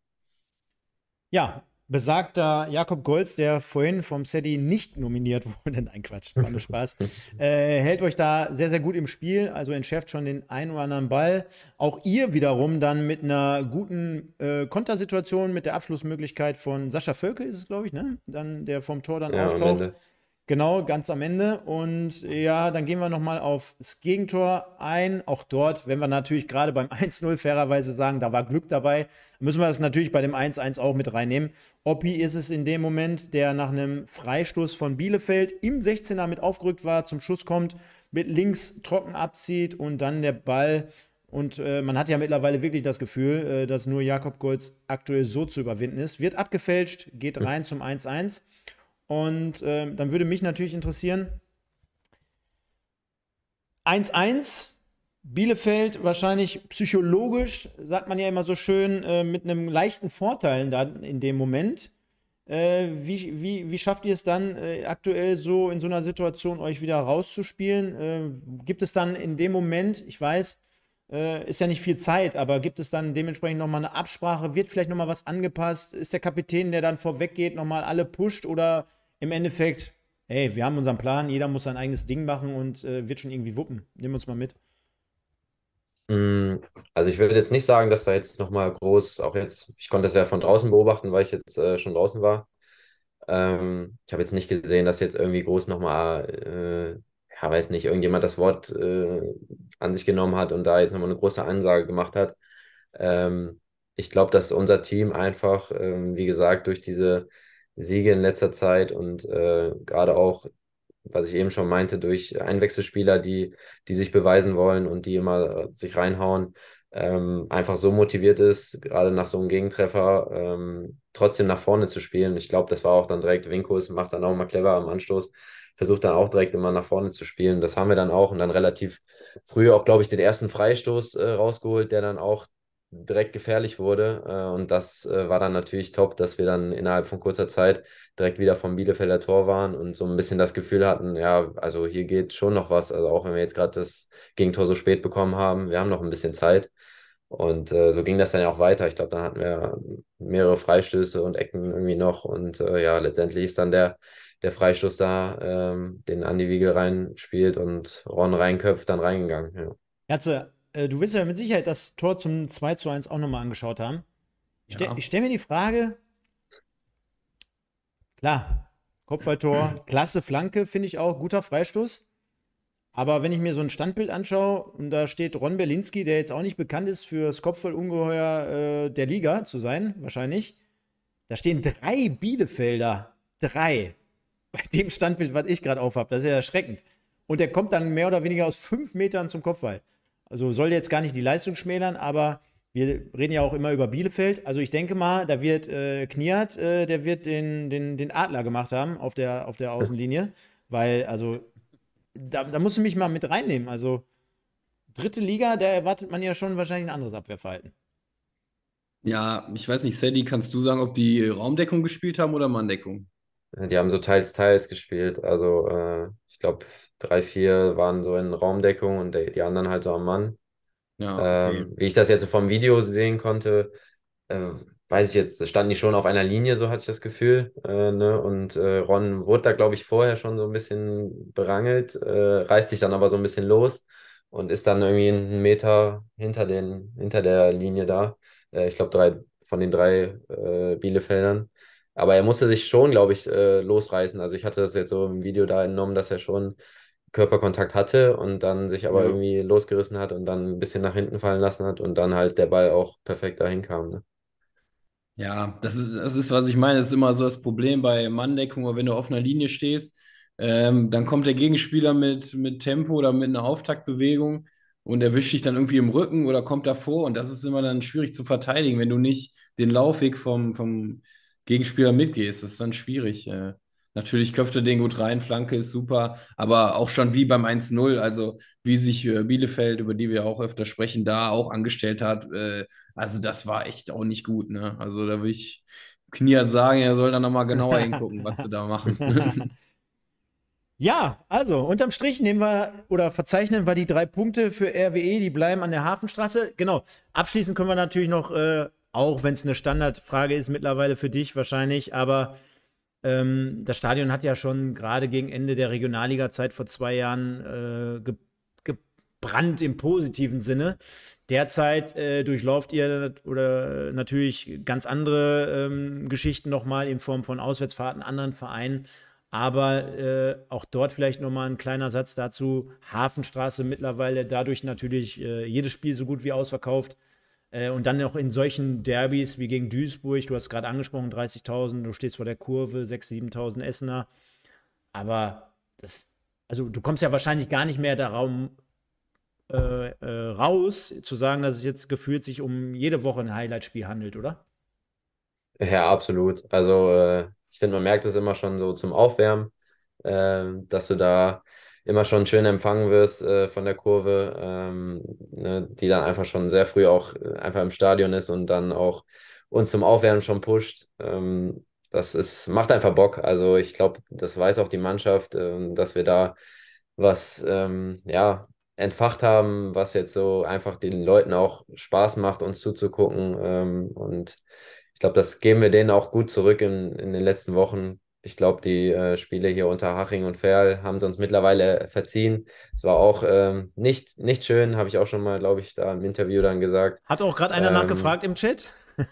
Ja, besagter Jakob Golz, der vorhin vom SETI nicht nominiert wurde, nein Quatsch, war nur Spaß, äh, hält euch da sehr, sehr gut im Spiel, also entschärft schon den einen oder anderen Ball. Auch ihr wiederum dann mit einer guten äh, Kontersituation, mit der Abschlussmöglichkeit von Sascha Völke ist es, glaube ich, ne? Dann, der vom Tor dann ja, auftaucht. Genau, ganz am Ende. Und ja, dann gehen wir nochmal aufs Gegentor ein. Auch dort, wenn wir natürlich gerade beim 1-0 fairerweise sagen, da war Glück dabei, müssen wir das natürlich bei dem 1-1 auch mit reinnehmen. Oppi ist es in dem Moment, der nach einem Freistoß von Bielefeld im 16er mit aufgerückt war, zum Schuss kommt, mit links trocken abzieht und dann der Ball und äh, man hat ja mittlerweile wirklich das Gefühl, äh, dass nur Jakob Golds aktuell so zu überwinden ist. Wird abgefälscht, geht rein zum 1-1. Und äh, dann würde mich natürlich interessieren, 1-1, Bielefeld wahrscheinlich psychologisch, sagt man ja immer so schön, äh, mit einem leichten Vorteil dann in dem Moment. Äh, wie, wie, wie schafft ihr es dann äh, aktuell so in so einer Situation euch wieder rauszuspielen? Äh, gibt es dann in dem Moment, ich weiß, äh, ist ja nicht viel Zeit, aber gibt es dann dementsprechend nochmal eine Absprache? Wird vielleicht nochmal was angepasst? Ist der Kapitän, der dann vorweg geht, nochmal alle pusht oder im Endeffekt, ey, wir haben unseren Plan, jeder muss sein eigenes Ding machen und äh, wird schon irgendwie wuppen. Nimm uns mal mit. Mm, also ich würde jetzt nicht sagen, dass da jetzt nochmal groß, auch jetzt, ich konnte das ja von draußen beobachten, weil ich jetzt äh, schon draußen war. Ähm, ich habe jetzt nicht gesehen, dass jetzt irgendwie groß nochmal, äh, ja weiß nicht, irgendjemand das Wort äh, an sich genommen hat und da jetzt nochmal eine große Ansage gemacht hat. Ähm, ich glaube, dass unser Team einfach, ähm, wie gesagt, durch diese Siege in letzter Zeit und äh, gerade auch, was ich eben schon meinte, durch Einwechselspieler, die, die sich beweisen wollen und die immer äh, sich reinhauen, ähm, einfach so motiviert ist, gerade nach so einem Gegentreffer ähm, trotzdem nach vorne zu spielen. Ich glaube, das war auch dann direkt Winkus, macht dann auch mal clever am Anstoß, versucht dann auch direkt immer nach vorne zu spielen. Das haben wir dann auch und dann relativ früh auch, glaube ich, den ersten Freistoß äh, rausgeholt, der dann auch direkt gefährlich wurde. Äh, und das äh, war dann natürlich top, dass wir dann innerhalb von kurzer Zeit direkt wieder vom Bielefelder Tor waren und so ein bisschen das Gefühl hatten, ja, also hier geht schon noch was. Also auch wenn wir jetzt gerade das Gegentor so spät bekommen haben, wir haben noch ein bisschen Zeit. Und äh, so ging das dann ja auch weiter. Ich glaube, dann hatten wir mehrere Freistöße und Ecken irgendwie noch. Und äh, ja, letztendlich ist dann der, der Freistoß da, ähm, den Andi Wiegel reinspielt und Ron reinköpft, dann reingegangen. Ja. Ganze äh, du willst ja mit Sicherheit das Tor zum 2 zu 1 auch nochmal angeschaut haben. Ich, ja. ste ich stelle mir die Frage, klar, Kopfballtor, klasse Flanke, finde ich auch, guter Freistoß. Aber wenn ich mir so ein Standbild anschaue und da steht Ron Berlinski, der jetzt auch nicht bekannt ist fürs Kopfballungeheuer äh, der Liga zu sein, wahrscheinlich, da stehen drei Bielefelder. Drei. Bei dem Standbild, was ich gerade aufhab. Das ist ja erschreckend. Und der kommt dann mehr oder weniger aus fünf Metern zum Kopfball. Also soll jetzt gar nicht die Leistung schmälern, aber wir reden ja auch immer über Bielefeld. Also ich denke mal, da wird äh, Kniat, äh, der wird den, den, den Adler gemacht haben auf der, auf der Außenlinie. Weil, also, da, da musst du mich mal mit reinnehmen. Also, dritte Liga, da erwartet man ja schon wahrscheinlich ein anderes Abwehrverhalten. Ja, ich weiß nicht, Sadie, kannst du sagen, ob die Raumdeckung gespielt haben oder Manndeckung? Die haben so teils, teils gespielt. Also äh, ich glaube, drei, vier waren so in Raumdeckung und die anderen halt so am Mann. Ja, okay. ähm, wie ich das jetzt so vom Video sehen konnte, äh, weiß ich jetzt, standen die schon auf einer Linie, so hatte ich das Gefühl. Äh, ne? Und äh, Ron wurde da, glaube ich, vorher schon so ein bisschen berangelt, äh, reißt sich dann aber so ein bisschen los und ist dann irgendwie einen Meter hinter, den, hinter der Linie da. Äh, ich glaube, drei von den drei äh, Bielefeldern. Aber er musste sich schon, glaube ich, äh, losreißen. Also ich hatte das jetzt so im Video da entnommen, dass er schon Körperkontakt hatte und dann sich aber ja. irgendwie losgerissen hat und dann ein bisschen nach hinten fallen lassen hat und dann halt der Ball auch perfekt dahin kam. Ne? Ja, das ist, das ist, was ich meine. Das ist immer so das Problem bei Manndeckung, aber wenn du auf einer Linie stehst, ähm, dann kommt der Gegenspieler mit, mit Tempo oder mit einer Auftaktbewegung und erwischt dich dann irgendwie im Rücken oder kommt davor und das ist immer dann schwierig zu verteidigen, wenn du nicht den Laufweg vom, vom Gegenspieler mitgehst. Das ist dann schwierig. Äh, natürlich köpfte den gut rein, Flanke ist super, aber auch schon wie beim 1-0, also wie sich äh, Bielefeld, über die wir auch öfter sprechen, da auch angestellt hat. Äh, also das war echt auch nicht gut. Ne? Also da würde ich Knie sagen, er soll da nochmal genauer hingucken, was sie da machen. Ja, also unterm Strich nehmen wir oder verzeichnen wir die drei Punkte für RWE, die bleiben an der Hafenstraße. Genau. Abschließend können wir natürlich noch äh, auch wenn es eine Standardfrage ist mittlerweile für dich wahrscheinlich, aber ähm, das Stadion hat ja schon gerade gegen Ende der Regionalliga-Zeit vor zwei Jahren äh, ge gebrannt im positiven Sinne. Derzeit äh, durchlauft ihr oder natürlich ganz andere ähm, Geschichten nochmal in Form von Auswärtsfahrten anderen Vereinen. Aber äh, auch dort vielleicht nochmal ein kleiner Satz dazu. Hafenstraße mittlerweile dadurch natürlich äh, jedes Spiel so gut wie ausverkauft. Äh, und dann noch in solchen Derbys wie gegen Duisburg, du hast gerade angesprochen, 30.000, du stehst vor der Kurve, 6.000, 7.000 Essener. Aber das, also du kommst ja wahrscheinlich gar nicht mehr darum äh, äh, raus, zu sagen, dass es jetzt gefühlt sich um jede Woche ein Highlight-Spiel handelt, oder? Ja, absolut. Also äh, ich finde, man merkt es immer schon so zum Aufwärmen, äh, dass du da immer schon schön empfangen wirst äh, von der Kurve, ähm, ne, die dann einfach schon sehr früh auch äh, einfach im Stadion ist und dann auch uns zum Aufwärmen schon pusht. Ähm, das ist, macht einfach Bock. Also ich glaube, das weiß auch die Mannschaft, ähm, dass wir da was ähm, ja, entfacht haben, was jetzt so einfach den Leuten auch Spaß macht, uns zuzugucken. Ähm, und ich glaube, das geben wir denen auch gut zurück in, in den letzten Wochen ich glaube, die äh, Spiele hier unter Haching und Ferl haben sie uns mittlerweile äh, verziehen. Es war auch ähm, nicht, nicht schön, habe ich auch schon mal, glaube ich, da im Interview dann gesagt. Hat auch gerade einer ähm, nachgefragt im Chat?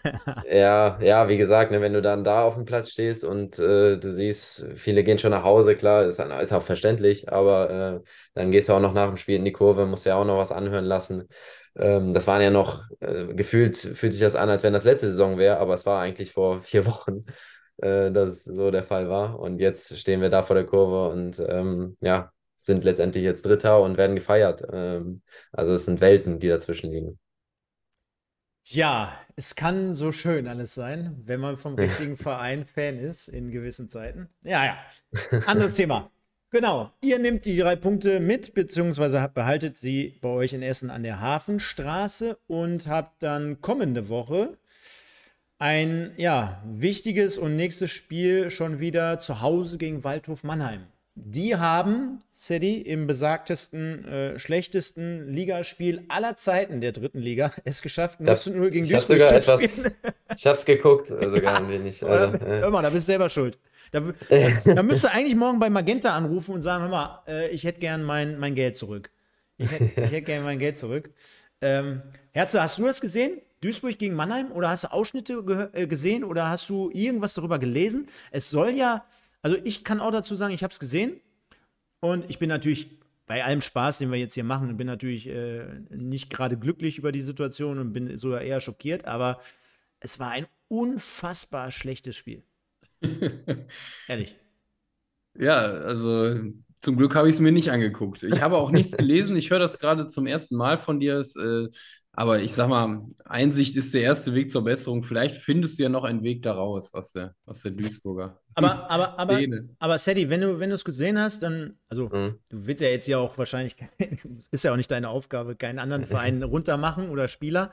ja, ja, wie gesagt, ne, wenn du dann da auf dem Platz stehst und äh, du siehst, viele gehen schon nach Hause, klar, ist, ist auch verständlich, aber äh, dann gehst du auch noch nach dem Spiel in die Kurve, musst ja auch noch was anhören lassen ähm, das waren ja noch, äh, gefühlt fühlt sich das an, als wenn das letzte Saison wäre, aber es war eigentlich vor vier Wochen äh, dass so der Fall war. Und jetzt stehen wir da vor der Kurve und ähm, ja, sind letztendlich jetzt Dritter und werden gefeiert. Ähm, also es sind Welten, die dazwischen liegen. Ja, es kann so schön alles sein, wenn man vom richtigen Verein Fan ist in gewissen Zeiten. Ja, ja. Anderes Thema. Genau, ihr nehmt die drei Punkte mit, beziehungsweise behaltet sie bei euch in Essen an der Hafenstraße und habt dann kommende Woche ein ja, wichtiges und nächstes Spiel schon wieder zu Hause gegen Waldhof Mannheim. Die haben City im besagtesten, äh, schlechtesten Ligaspiel aller Zeiten der dritten Liga es geschafft, 0 gegen ich Duisburg sogar zu etwas, spielen. Ich hab's geguckt, sogar also also, ja, ein wenig. Also, äh. Hör mal, da bist du selber schuld. Da, da, da müsstest du eigentlich morgen bei Magenta anrufen und sagen, hör mal, äh, ich hätte gern mein, mein Geld zurück. Ich hätte hätt gern mein Geld zurück. Ähm, Herze, hast du das gesehen? Duisburg gegen Mannheim oder hast du Ausschnitte äh gesehen oder hast du irgendwas darüber gelesen? Es soll ja, also ich kann auch dazu sagen, ich habe es gesehen und ich bin natürlich bei allem Spaß, den wir jetzt hier machen, bin natürlich äh, nicht gerade glücklich über die Situation und bin sogar eher schockiert, aber es war ein unfassbar schlechtes Spiel. Ehrlich. Ja, also zum Glück habe ich es mir nicht angeguckt. Ich habe auch nichts gelesen. Ich höre das gerade zum ersten Mal von dir. Es äh, aber ich sag mal, Einsicht ist der erste Weg zur Besserung. Vielleicht findest du ja noch einen Weg daraus aus der, aus der Duisburger. Aber, aber, aber, Szene. aber Sadie, wenn du, wenn du es gesehen hast, dann, also mhm. du willst ja jetzt ja auch wahrscheinlich, ist ja auch nicht deine Aufgabe, keinen anderen Verein runtermachen oder Spieler.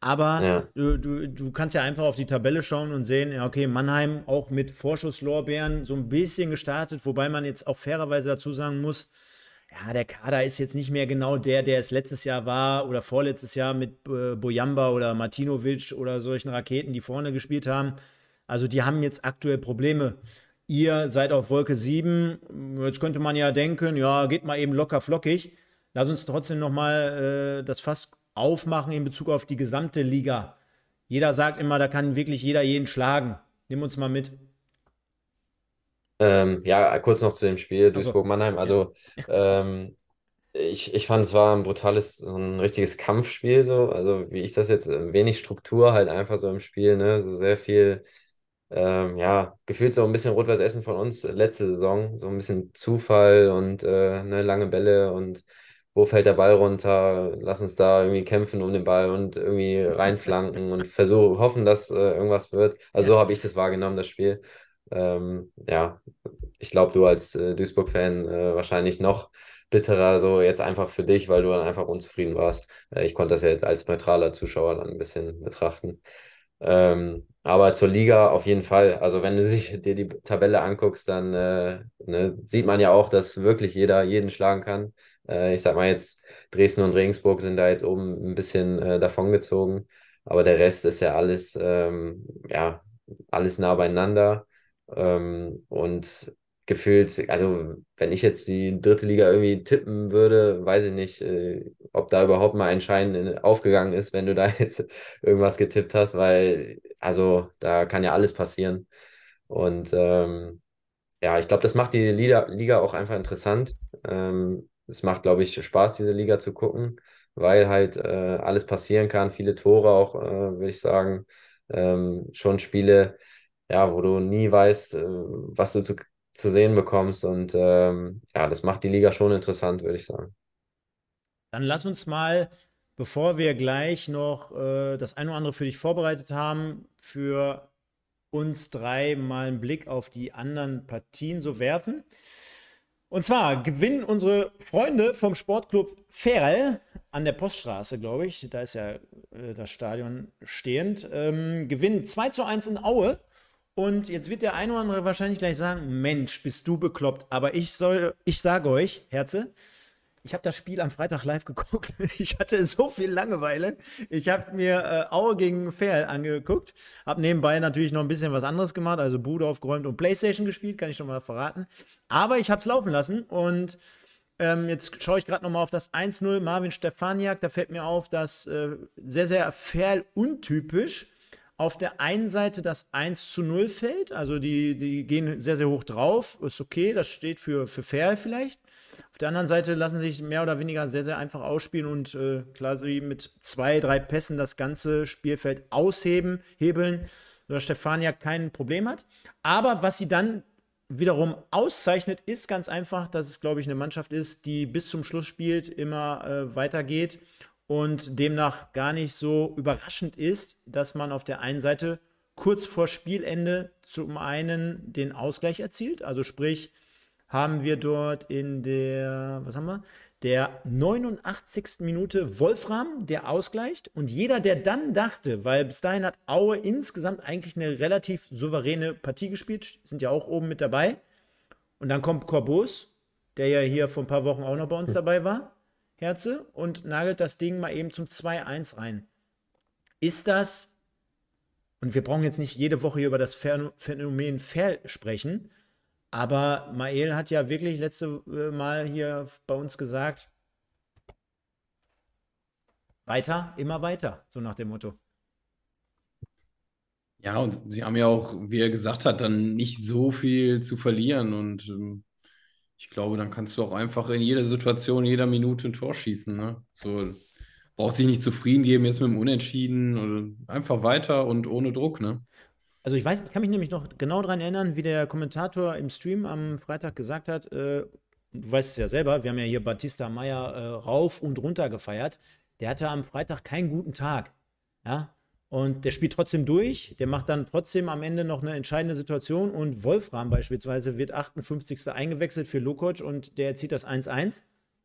Aber ja. du, du, du kannst ja einfach auf die Tabelle schauen und sehen, ja, okay, Mannheim auch mit Vorschusslorbeeren so ein bisschen gestartet, wobei man jetzt auch fairerweise dazu sagen muss, ja, der Kader ist jetzt nicht mehr genau der, der es letztes Jahr war oder vorletztes Jahr mit äh, Bojamba oder Martinovic oder solchen Raketen, die vorne gespielt haben. Also die haben jetzt aktuell Probleme. Ihr seid auf Wolke 7. Jetzt könnte man ja denken, ja, geht mal eben locker flockig. Lass uns trotzdem nochmal äh, das Fass aufmachen in Bezug auf die gesamte Liga. Jeder sagt immer, da kann wirklich jeder jeden schlagen. Nimm uns mal mit. Ähm, ja, kurz noch zu dem Spiel Duisburg-Mannheim. Also, ähm, ich, ich fand, es war ein brutales, so ein richtiges Kampfspiel, so, also wie ich das jetzt, äh, wenig Struktur halt einfach so im Spiel, ne? So sehr viel, ähm, ja, gefühlt so ein bisschen Rot-Weiß Essen von uns letzte Saison, so ein bisschen Zufall und äh, ne, lange Bälle und wo fällt der Ball runter, lass uns da irgendwie kämpfen um den Ball und irgendwie reinflanken und versuchen, hoffen, dass äh, irgendwas wird. Also so habe ich das wahrgenommen, das Spiel. Ähm, ja, ich glaube, du als äh, Duisburg-Fan äh, wahrscheinlich noch bitterer, so jetzt einfach für dich, weil du dann einfach unzufrieden warst. Äh, ich konnte das ja jetzt als neutraler Zuschauer dann ein bisschen betrachten. Ähm, aber zur Liga auf jeden Fall. Also, wenn du sich, dir die Tabelle anguckst, dann äh, ne, sieht man ja auch, dass wirklich jeder jeden schlagen kann. Äh, ich sag mal jetzt, Dresden und Regensburg sind da jetzt oben ein bisschen äh, davongezogen. Aber der Rest ist ja alles, ähm, ja, alles nah beieinander. Ähm, und gefühlt, also wenn ich jetzt die dritte Liga irgendwie tippen würde, weiß ich nicht, äh, ob da überhaupt mal ein Schein äh, aufgegangen ist, wenn du da jetzt irgendwas getippt hast, weil also da kann ja alles passieren. Und ähm, ja, ich glaube, das macht die Liga, Liga auch einfach interessant. Ähm, es macht, glaube ich, Spaß, diese Liga zu gucken, weil halt äh, alles passieren kann, viele Tore auch, äh, würde ich sagen, ähm, schon Spiele ja, wo du nie weißt, äh, was du zu, zu sehen bekommst. Und ähm, ja, das macht die Liga schon interessant, würde ich sagen. Dann lass uns mal, bevor wir gleich noch äh, das ein oder andere für dich vorbereitet haben, für uns drei mal einen Blick auf die anderen Partien so werfen. Und zwar gewinnen unsere Freunde vom Sportclub Ferl an der Poststraße, glaube ich, da ist ja äh, das Stadion stehend, ähm, gewinnen 2 zu 1 in Aue und jetzt wird der eine oder andere wahrscheinlich gleich sagen: Mensch, bist du bekloppt. Aber ich soll, ich sage euch, Herze, ich habe das Spiel am Freitag live geguckt. Ich hatte so viel Langeweile. Ich habe mir äh, Aue gegen Fair angeguckt. Habe nebenbei natürlich noch ein bisschen was anderes gemacht. Also Bude aufgeräumt und Playstation gespielt, kann ich schon mal verraten. Aber ich habe es laufen lassen. Und ähm, jetzt schaue ich gerade noch mal auf das 1-0 Marvin Stefaniak. Da fällt mir auf, dass äh, sehr, sehr fair untypisch auf der einen Seite das 1 zu 0 fällt, also die, die gehen sehr, sehr hoch drauf, ist okay, das steht für, für fair vielleicht. Auf der anderen Seite lassen sich mehr oder weniger sehr, sehr einfach ausspielen und äh, quasi mit zwei, drei Pässen das ganze Spielfeld ausheben, hebeln, sodass Stefania kein Problem hat. Aber was sie dann wiederum auszeichnet, ist ganz einfach, dass es, glaube ich, eine Mannschaft ist, die bis zum Schluss spielt, immer äh, weitergeht und demnach gar nicht so überraschend ist, dass man auf der einen Seite kurz vor Spielende zum einen den Ausgleich erzielt, also sprich haben wir dort in der, was haben wir, der 89. Minute Wolfram, der ausgleicht und jeder, der dann dachte, weil bis dahin hat Aue insgesamt eigentlich eine relativ souveräne Partie gespielt, sind ja auch oben mit dabei und dann kommt Corbus, der ja hier vor ein paar Wochen auch noch bei uns hm. dabei war Herze und nagelt das Ding mal eben zum 2-1 rein. Ist das, und wir brauchen jetzt nicht jede Woche über das Phänomen Fair sprechen, aber Mael hat ja wirklich letzte äh, Mal hier bei uns gesagt, weiter, immer weiter, so nach dem Motto. Ja, und sie haben ja auch, wie er gesagt hat, dann nicht so viel zu verlieren und ähm, ich glaube, dann kannst du auch einfach in jeder Situation, jeder Minute ein Tor schießen. Ne? So, brauchst dich nicht zufrieden geben jetzt mit dem Unentschieden oder einfach weiter und ohne Druck. Ne? Also ich weiß, ich kann mich nämlich noch genau daran erinnern, wie der Kommentator im Stream am Freitag gesagt hat, äh, du weißt es ja selber, wir haben ja hier Batista Meyer äh, rauf und runter gefeiert. Der hatte am Freitag keinen guten Tag. Ja, und der spielt trotzdem durch, der macht dann trotzdem am Ende noch eine entscheidende Situation und Wolfram beispielsweise wird 58. eingewechselt für Lukoc und der zieht das 1-1.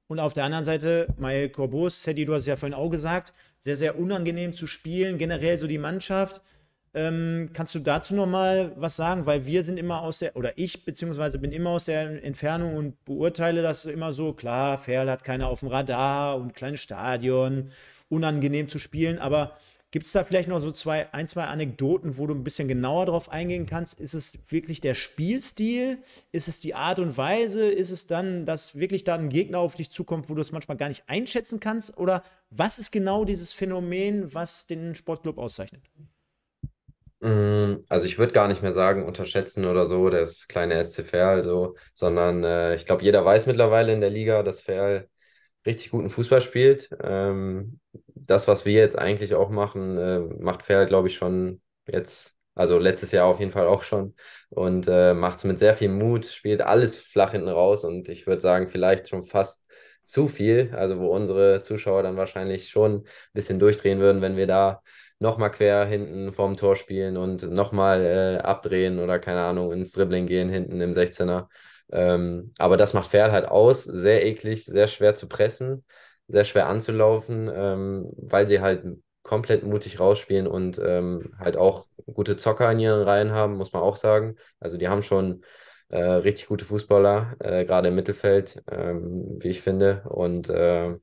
Und auf der anderen Seite, Mael Corbos, Sedi, du hast es ja vorhin auch gesagt, sehr, sehr unangenehm zu spielen, generell so die Mannschaft. Ähm, kannst du dazu nochmal was sagen? Weil wir sind immer aus der, oder ich beziehungsweise bin immer aus der Entfernung und beurteile das immer so, klar, Ferl hat keiner auf dem Radar und kleines Stadion, unangenehm zu spielen, aber Gibt es da vielleicht noch so zwei, ein, zwei Anekdoten, wo du ein bisschen genauer drauf eingehen kannst? Ist es wirklich der Spielstil? Ist es die Art und Weise? Ist es dann, dass wirklich da ein Gegner auf dich zukommt, wo du es manchmal gar nicht einschätzen kannst? Oder was ist genau dieses Phänomen, was den Sportclub auszeichnet? Mm, also ich würde gar nicht mehr sagen, unterschätzen oder so, das kleine SC Verl, so, sondern äh, ich glaube, jeder weiß mittlerweile in der Liga, dass Verl richtig guten Fußball spielt. Ähm, das, was wir jetzt eigentlich auch machen, äh, macht Fair, glaube ich, schon jetzt, also letztes Jahr auf jeden Fall auch schon und äh, macht es mit sehr viel Mut, spielt alles flach hinten raus und ich würde sagen, vielleicht schon fast zu viel, also wo unsere Zuschauer dann wahrscheinlich schon ein bisschen durchdrehen würden, wenn wir da nochmal quer hinten vorm Tor spielen und nochmal äh, abdrehen oder keine Ahnung, ins Dribbling gehen hinten im 16er. Ähm, aber das macht Ferl halt aus, sehr eklig, sehr schwer zu pressen sehr schwer anzulaufen, ähm, weil sie halt komplett mutig rausspielen und ähm, halt auch gute Zocker in ihren Reihen haben, muss man auch sagen. Also die haben schon äh, richtig gute Fußballer, äh, gerade im Mittelfeld, ähm, wie ich finde. Und äh,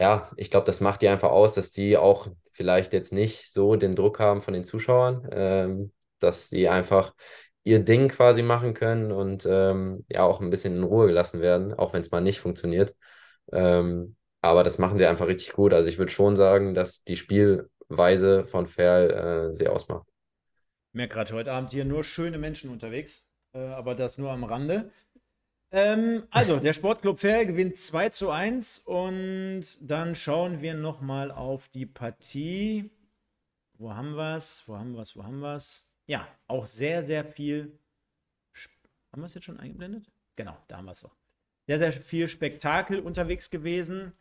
ja, ich glaube, das macht die einfach aus, dass die auch vielleicht jetzt nicht so den Druck haben von den Zuschauern, ähm, dass sie einfach ihr Ding quasi machen können und ähm, ja auch ein bisschen in Ruhe gelassen werden, auch wenn es mal nicht funktioniert. Ähm, aber das machen sie einfach richtig gut. Also ich würde schon sagen, dass die Spielweise von Ferl äh, sie ausmacht. Ich merke gerade heute Abend hier nur schöne Menschen unterwegs, äh, aber das nur am Rande. Ähm, also, der Sportclub Ferl gewinnt 2 zu 1 und dann schauen wir nochmal auf die Partie. Wo haben wir es? Wo haben wir es? Wo haben wir es? Ja, auch sehr, sehr viel. Sp haben wir es jetzt schon eingeblendet? Genau, da haben wir es doch. Sehr, sehr viel Spektakel unterwegs gewesen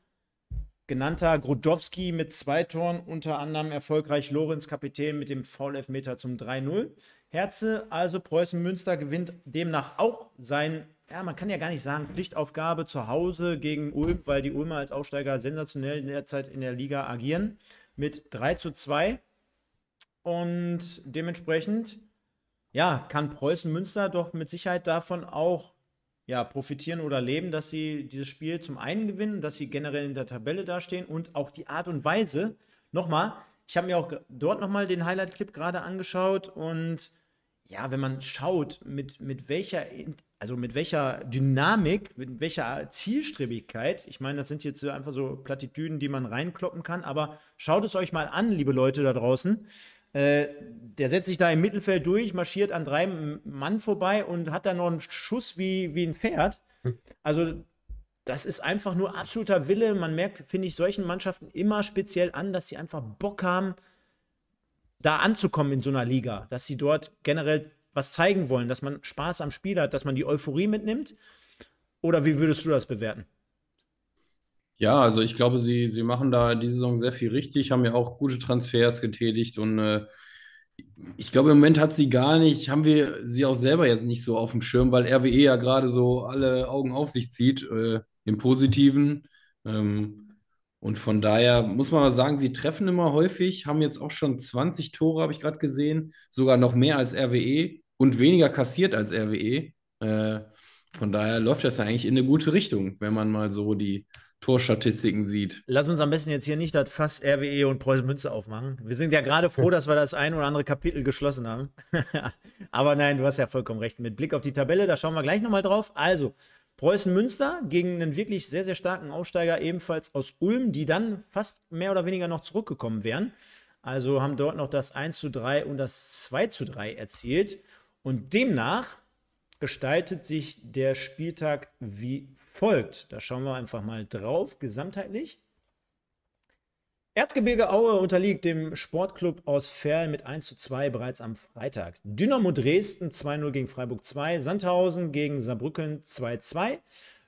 genannter Grudowski mit zwei Toren, unter anderem erfolgreich Lorenz Kapitän mit dem foul meter zum 3-0. Herze, also Preußen Münster, gewinnt demnach auch sein, ja, man kann ja gar nicht sagen, Pflichtaufgabe zu Hause gegen Ulm, weil die Ulmer als Aufsteiger sensationell derzeit in der Liga agieren, mit 3 zu 2. Und dementsprechend, ja, kann Preußen Münster doch mit Sicherheit davon auch ja, profitieren oder leben, dass sie dieses Spiel zum einen gewinnen, dass sie generell in der Tabelle dastehen und auch die Art und Weise. Nochmal, ich habe mir auch dort nochmal den Highlight-Clip gerade angeschaut und ja, wenn man schaut, mit, mit welcher, also mit welcher Dynamik, mit welcher Zielstrebigkeit, ich meine, das sind jetzt einfach so Plattitüden, die man reinkloppen kann, aber schaut es euch mal an, liebe Leute da draußen. Äh, der setzt sich da im Mittelfeld durch, marschiert an drei Mann vorbei und hat dann noch einen Schuss wie, wie ein Pferd. Hm. Also, das ist einfach nur absoluter Wille. Man merkt, finde ich, solchen Mannschaften immer speziell an, dass sie einfach Bock haben, da anzukommen in so einer Liga, dass sie dort generell was zeigen wollen, dass man Spaß am Spiel hat, dass man die Euphorie mitnimmt. Oder wie würdest du das bewerten? Ja, also ich glaube, sie, sie machen da die Saison sehr viel richtig, haben ja auch gute Transfers getätigt und äh, ich glaube, im Moment hat sie gar nicht, haben wir sie auch selber jetzt nicht so auf dem Schirm, weil RWE ja gerade so alle Augen auf sich zieht, äh, im Positiven. Ähm, und von daher muss man sagen, sie treffen immer häufig, haben jetzt auch schon 20 Tore, habe ich gerade gesehen, sogar noch mehr als RWE und weniger kassiert als RWE. Äh, von daher läuft das ja eigentlich in eine gute Richtung, wenn man mal so die Torstatistiken sieht. Lass uns am besten jetzt hier nicht das Fass RWE und Preußen Münze aufmachen. Wir sind ja gerade froh, dass wir das ein oder andere Kapitel geschlossen haben. Aber nein, du hast ja vollkommen recht. Mit Blick auf die Tabelle, da schauen wir gleich nochmal drauf. Also, Preußen Münster gegen einen wirklich sehr, sehr starken Aufsteiger, ebenfalls aus Ulm, die dann fast mehr oder weniger noch zurückgekommen wären. Also haben dort noch das 1 zu 3 und das 2 zu 3 erzielt. Und demnach gestaltet sich der Spieltag wie folgt. Da schauen wir einfach mal drauf, gesamtheitlich. Erzgebirge Aue unterliegt dem Sportclub aus Ferl mit 1 zu 2 bereits am Freitag. Dynamo Dresden 2-0 gegen Freiburg 2, Sandhausen gegen Saarbrücken 2-2.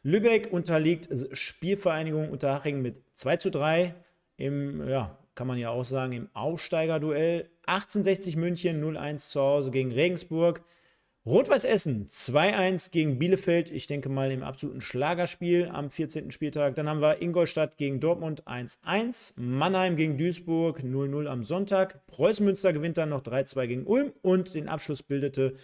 Lübeck unterliegt Spielvereinigung Unterhaching mit 2 zu 3. Im, ja, kann man ja auch sagen, im Aufsteigerduell. 1860 München 0-1 zu Hause gegen Regensburg. Rot-Weiß Essen 2-1 gegen Bielefeld, ich denke mal im absoluten Schlagerspiel am 14. Spieltag. Dann haben wir Ingolstadt gegen Dortmund 1-1, Mannheim gegen Duisburg 0-0 am Sonntag, Preußen Münster gewinnt dann noch 3-2 gegen Ulm und den Abschluss bildete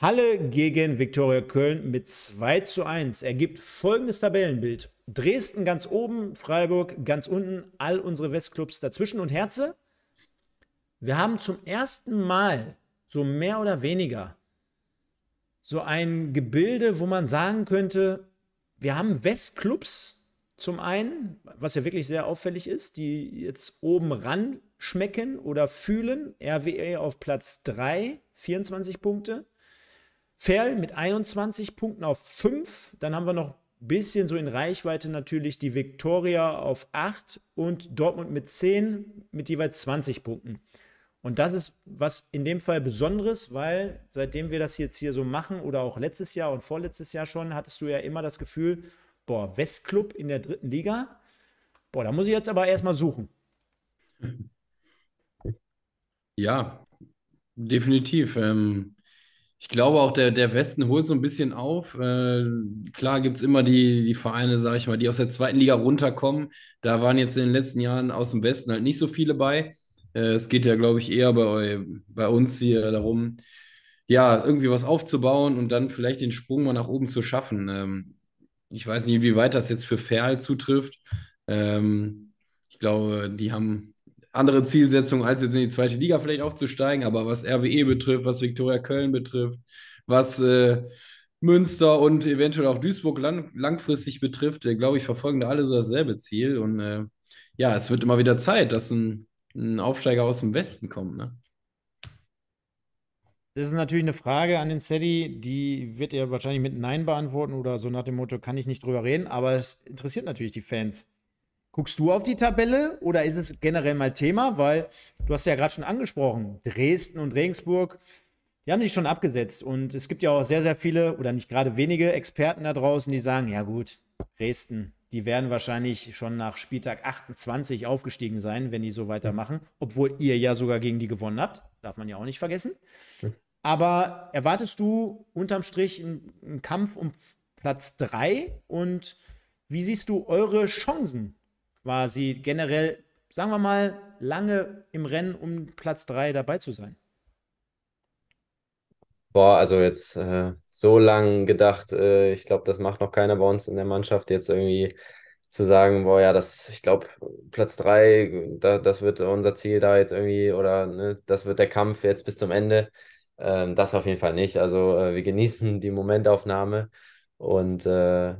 Halle gegen Viktoria Köln mit 2 1 ergibt folgendes Tabellenbild. Dresden ganz oben, Freiburg ganz unten, all unsere Westclubs dazwischen und Herze. Wir haben zum ersten Mal so mehr oder weniger so ein Gebilde, wo man sagen könnte, wir haben Westclubs zum einen, was ja wirklich sehr auffällig ist, die jetzt oben ran schmecken oder fühlen. RWE auf Platz 3, 24 Punkte. Ferl mit 21 Punkten auf 5. Dann haben wir noch ein bisschen so in Reichweite natürlich die Viktoria auf 8 und Dortmund mit 10 mit jeweils 20 Punkten. Und das ist was in dem Fall Besonderes, weil seitdem wir das jetzt hier so machen oder auch letztes Jahr und vorletztes Jahr schon, hattest du ja immer das Gefühl, boah, Westclub in der dritten Liga, boah, da muss ich jetzt aber erstmal suchen. Ja, definitiv. Ähm, ich glaube auch, der, der Westen holt so ein bisschen auf. Äh, klar gibt es immer die, die Vereine, sage ich mal, die aus der zweiten Liga runterkommen. Da waren jetzt in den letzten Jahren aus dem Westen halt nicht so viele bei. Äh, es geht ja, glaube ich, eher bei, bei uns hier darum, ja, irgendwie was aufzubauen und dann vielleicht den Sprung mal nach oben zu schaffen. Ähm, ich weiß nicht, wie weit das jetzt für Ferl zutrifft. Ähm, ich glaube, die haben andere Zielsetzungen, als jetzt in die zweite Liga vielleicht aufzusteigen, aber was RWE betrifft, was Viktoria Köln betrifft, was äh, Münster und eventuell auch Duisburg langfristig betrifft, äh, glaube ich, verfolgen da alle so dasselbe Ziel. Und ja, es wird immer wieder Zeit, dass ein ein Aufsteiger aus dem Westen kommt, ne? Das ist natürlich eine Frage an den Sally, die wird er wahrscheinlich mit Nein beantworten oder so nach dem Motto, kann ich nicht drüber reden, aber es interessiert natürlich die Fans. Guckst du auf die Tabelle oder ist es generell mal Thema? Weil du hast ja gerade schon angesprochen, Dresden und Regensburg, die haben sich schon abgesetzt und es gibt ja auch sehr, sehr viele oder nicht gerade wenige Experten da draußen, die sagen, ja gut, Dresden, die werden wahrscheinlich schon nach Spieltag 28 aufgestiegen sein, wenn die so weitermachen, obwohl ihr ja sogar gegen die gewonnen habt. Darf man ja auch nicht vergessen. Aber erwartest du unterm Strich einen Kampf um Platz 3? Und wie siehst du eure Chancen quasi generell, sagen wir mal, lange im Rennen um Platz 3 dabei zu sein? Boah, also jetzt äh, so lang gedacht, äh, ich glaube, das macht noch keiner bei uns in der Mannschaft, jetzt irgendwie zu sagen, boah, ja, das, ich glaube, Platz drei, da, das wird unser Ziel da jetzt irgendwie oder ne, das wird der Kampf jetzt bis zum Ende. Ähm, das auf jeden Fall nicht. Also äh, wir genießen die Momentaufnahme und äh,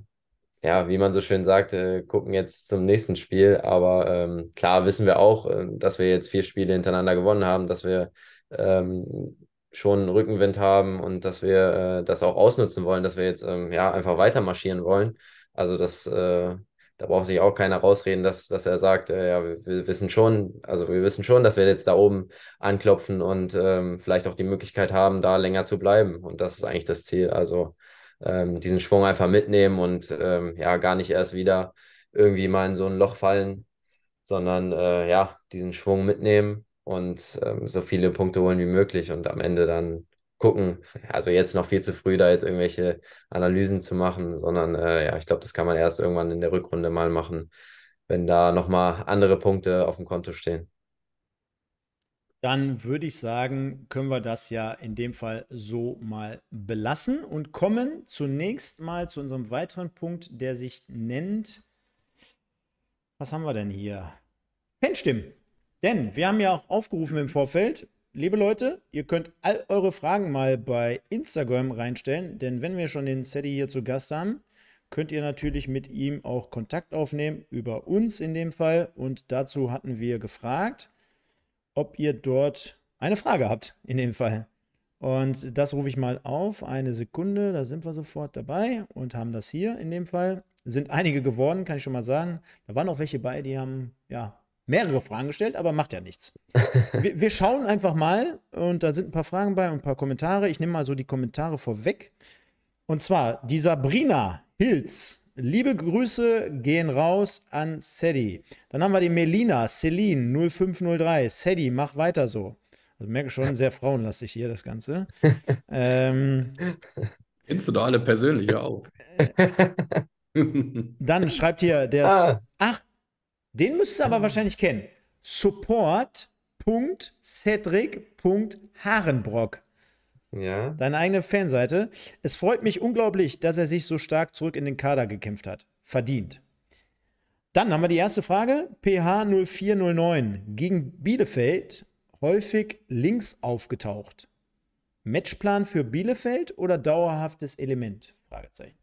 ja, wie man so schön sagt, äh, gucken jetzt zum nächsten Spiel. Aber ähm, klar wissen wir auch, äh, dass wir jetzt vier Spiele hintereinander gewonnen haben, dass wir ähm, schon Rückenwind haben und dass wir äh, das auch ausnutzen wollen, dass wir jetzt ähm, ja einfach weiter marschieren wollen. Also das, äh, da braucht sich auch keiner rausreden, dass, dass er sagt, äh, ja, wir, wir, wissen schon, also wir wissen schon, dass wir jetzt da oben anklopfen und ähm, vielleicht auch die Möglichkeit haben, da länger zu bleiben. Und das ist eigentlich das Ziel. Also ähm, diesen Schwung einfach mitnehmen und ähm, ja, gar nicht erst wieder irgendwie mal in so ein Loch fallen, sondern äh, ja, diesen Schwung mitnehmen und ähm, so viele Punkte holen wie möglich und am Ende dann gucken. Also jetzt noch viel zu früh, da jetzt irgendwelche Analysen zu machen, sondern äh, ja, ich glaube, das kann man erst irgendwann in der Rückrunde mal machen, wenn da nochmal andere Punkte auf dem Konto stehen. Dann würde ich sagen, können wir das ja in dem Fall so mal belassen und kommen zunächst mal zu unserem weiteren Punkt, der sich nennt. Was haben wir denn hier? Fanstimmen. Denn wir haben ja auch aufgerufen im Vorfeld, liebe Leute, ihr könnt all eure Fragen mal bei Instagram reinstellen, denn wenn wir schon den Sadie hier zu Gast haben, könnt ihr natürlich mit ihm auch Kontakt aufnehmen, über uns in dem Fall. Und dazu hatten wir gefragt, ob ihr dort eine Frage habt, in dem Fall. Und das rufe ich mal auf. Eine Sekunde, da sind wir sofort dabei und haben das hier in dem Fall. Sind einige geworden, kann ich schon mal sagen. Da waren auch welche bei, die haben ja mehrere Fragen gestellt, aber macht ja nichts. Wir, wir, schauen einfach mal und da sind ein paar Fragen bei und ein paar Kommentare. Ich nehme mal so die Kommentare vorweg. Und zwar die Sabrina Hilz. Liebe Grüße gehen raus an Sadie. Dann haben wir die Melina Celine 0503. Sadie, mach weiter so. Also merke schon, sehr frauenlastig hier das Ganze. ähm, Kennst du da alle persönlich, auch. Dann schreibt hier der. Ah. Ach, den müsstest du aber ah. wahrscheinlich kennen. Support.cedric.harenbrock. Ja. Deine eigene Fanseite. Es freut mich unglaublich, dass er sich so stark zurück in den Kader gekämpft hat. Verdient. Dann haben wir die erste Frage. PH 0409 gegen Bielefeld häufig links aufgetaucht. Matchplan für Bielefeld oder dauerhaftes Element? Fragezeichen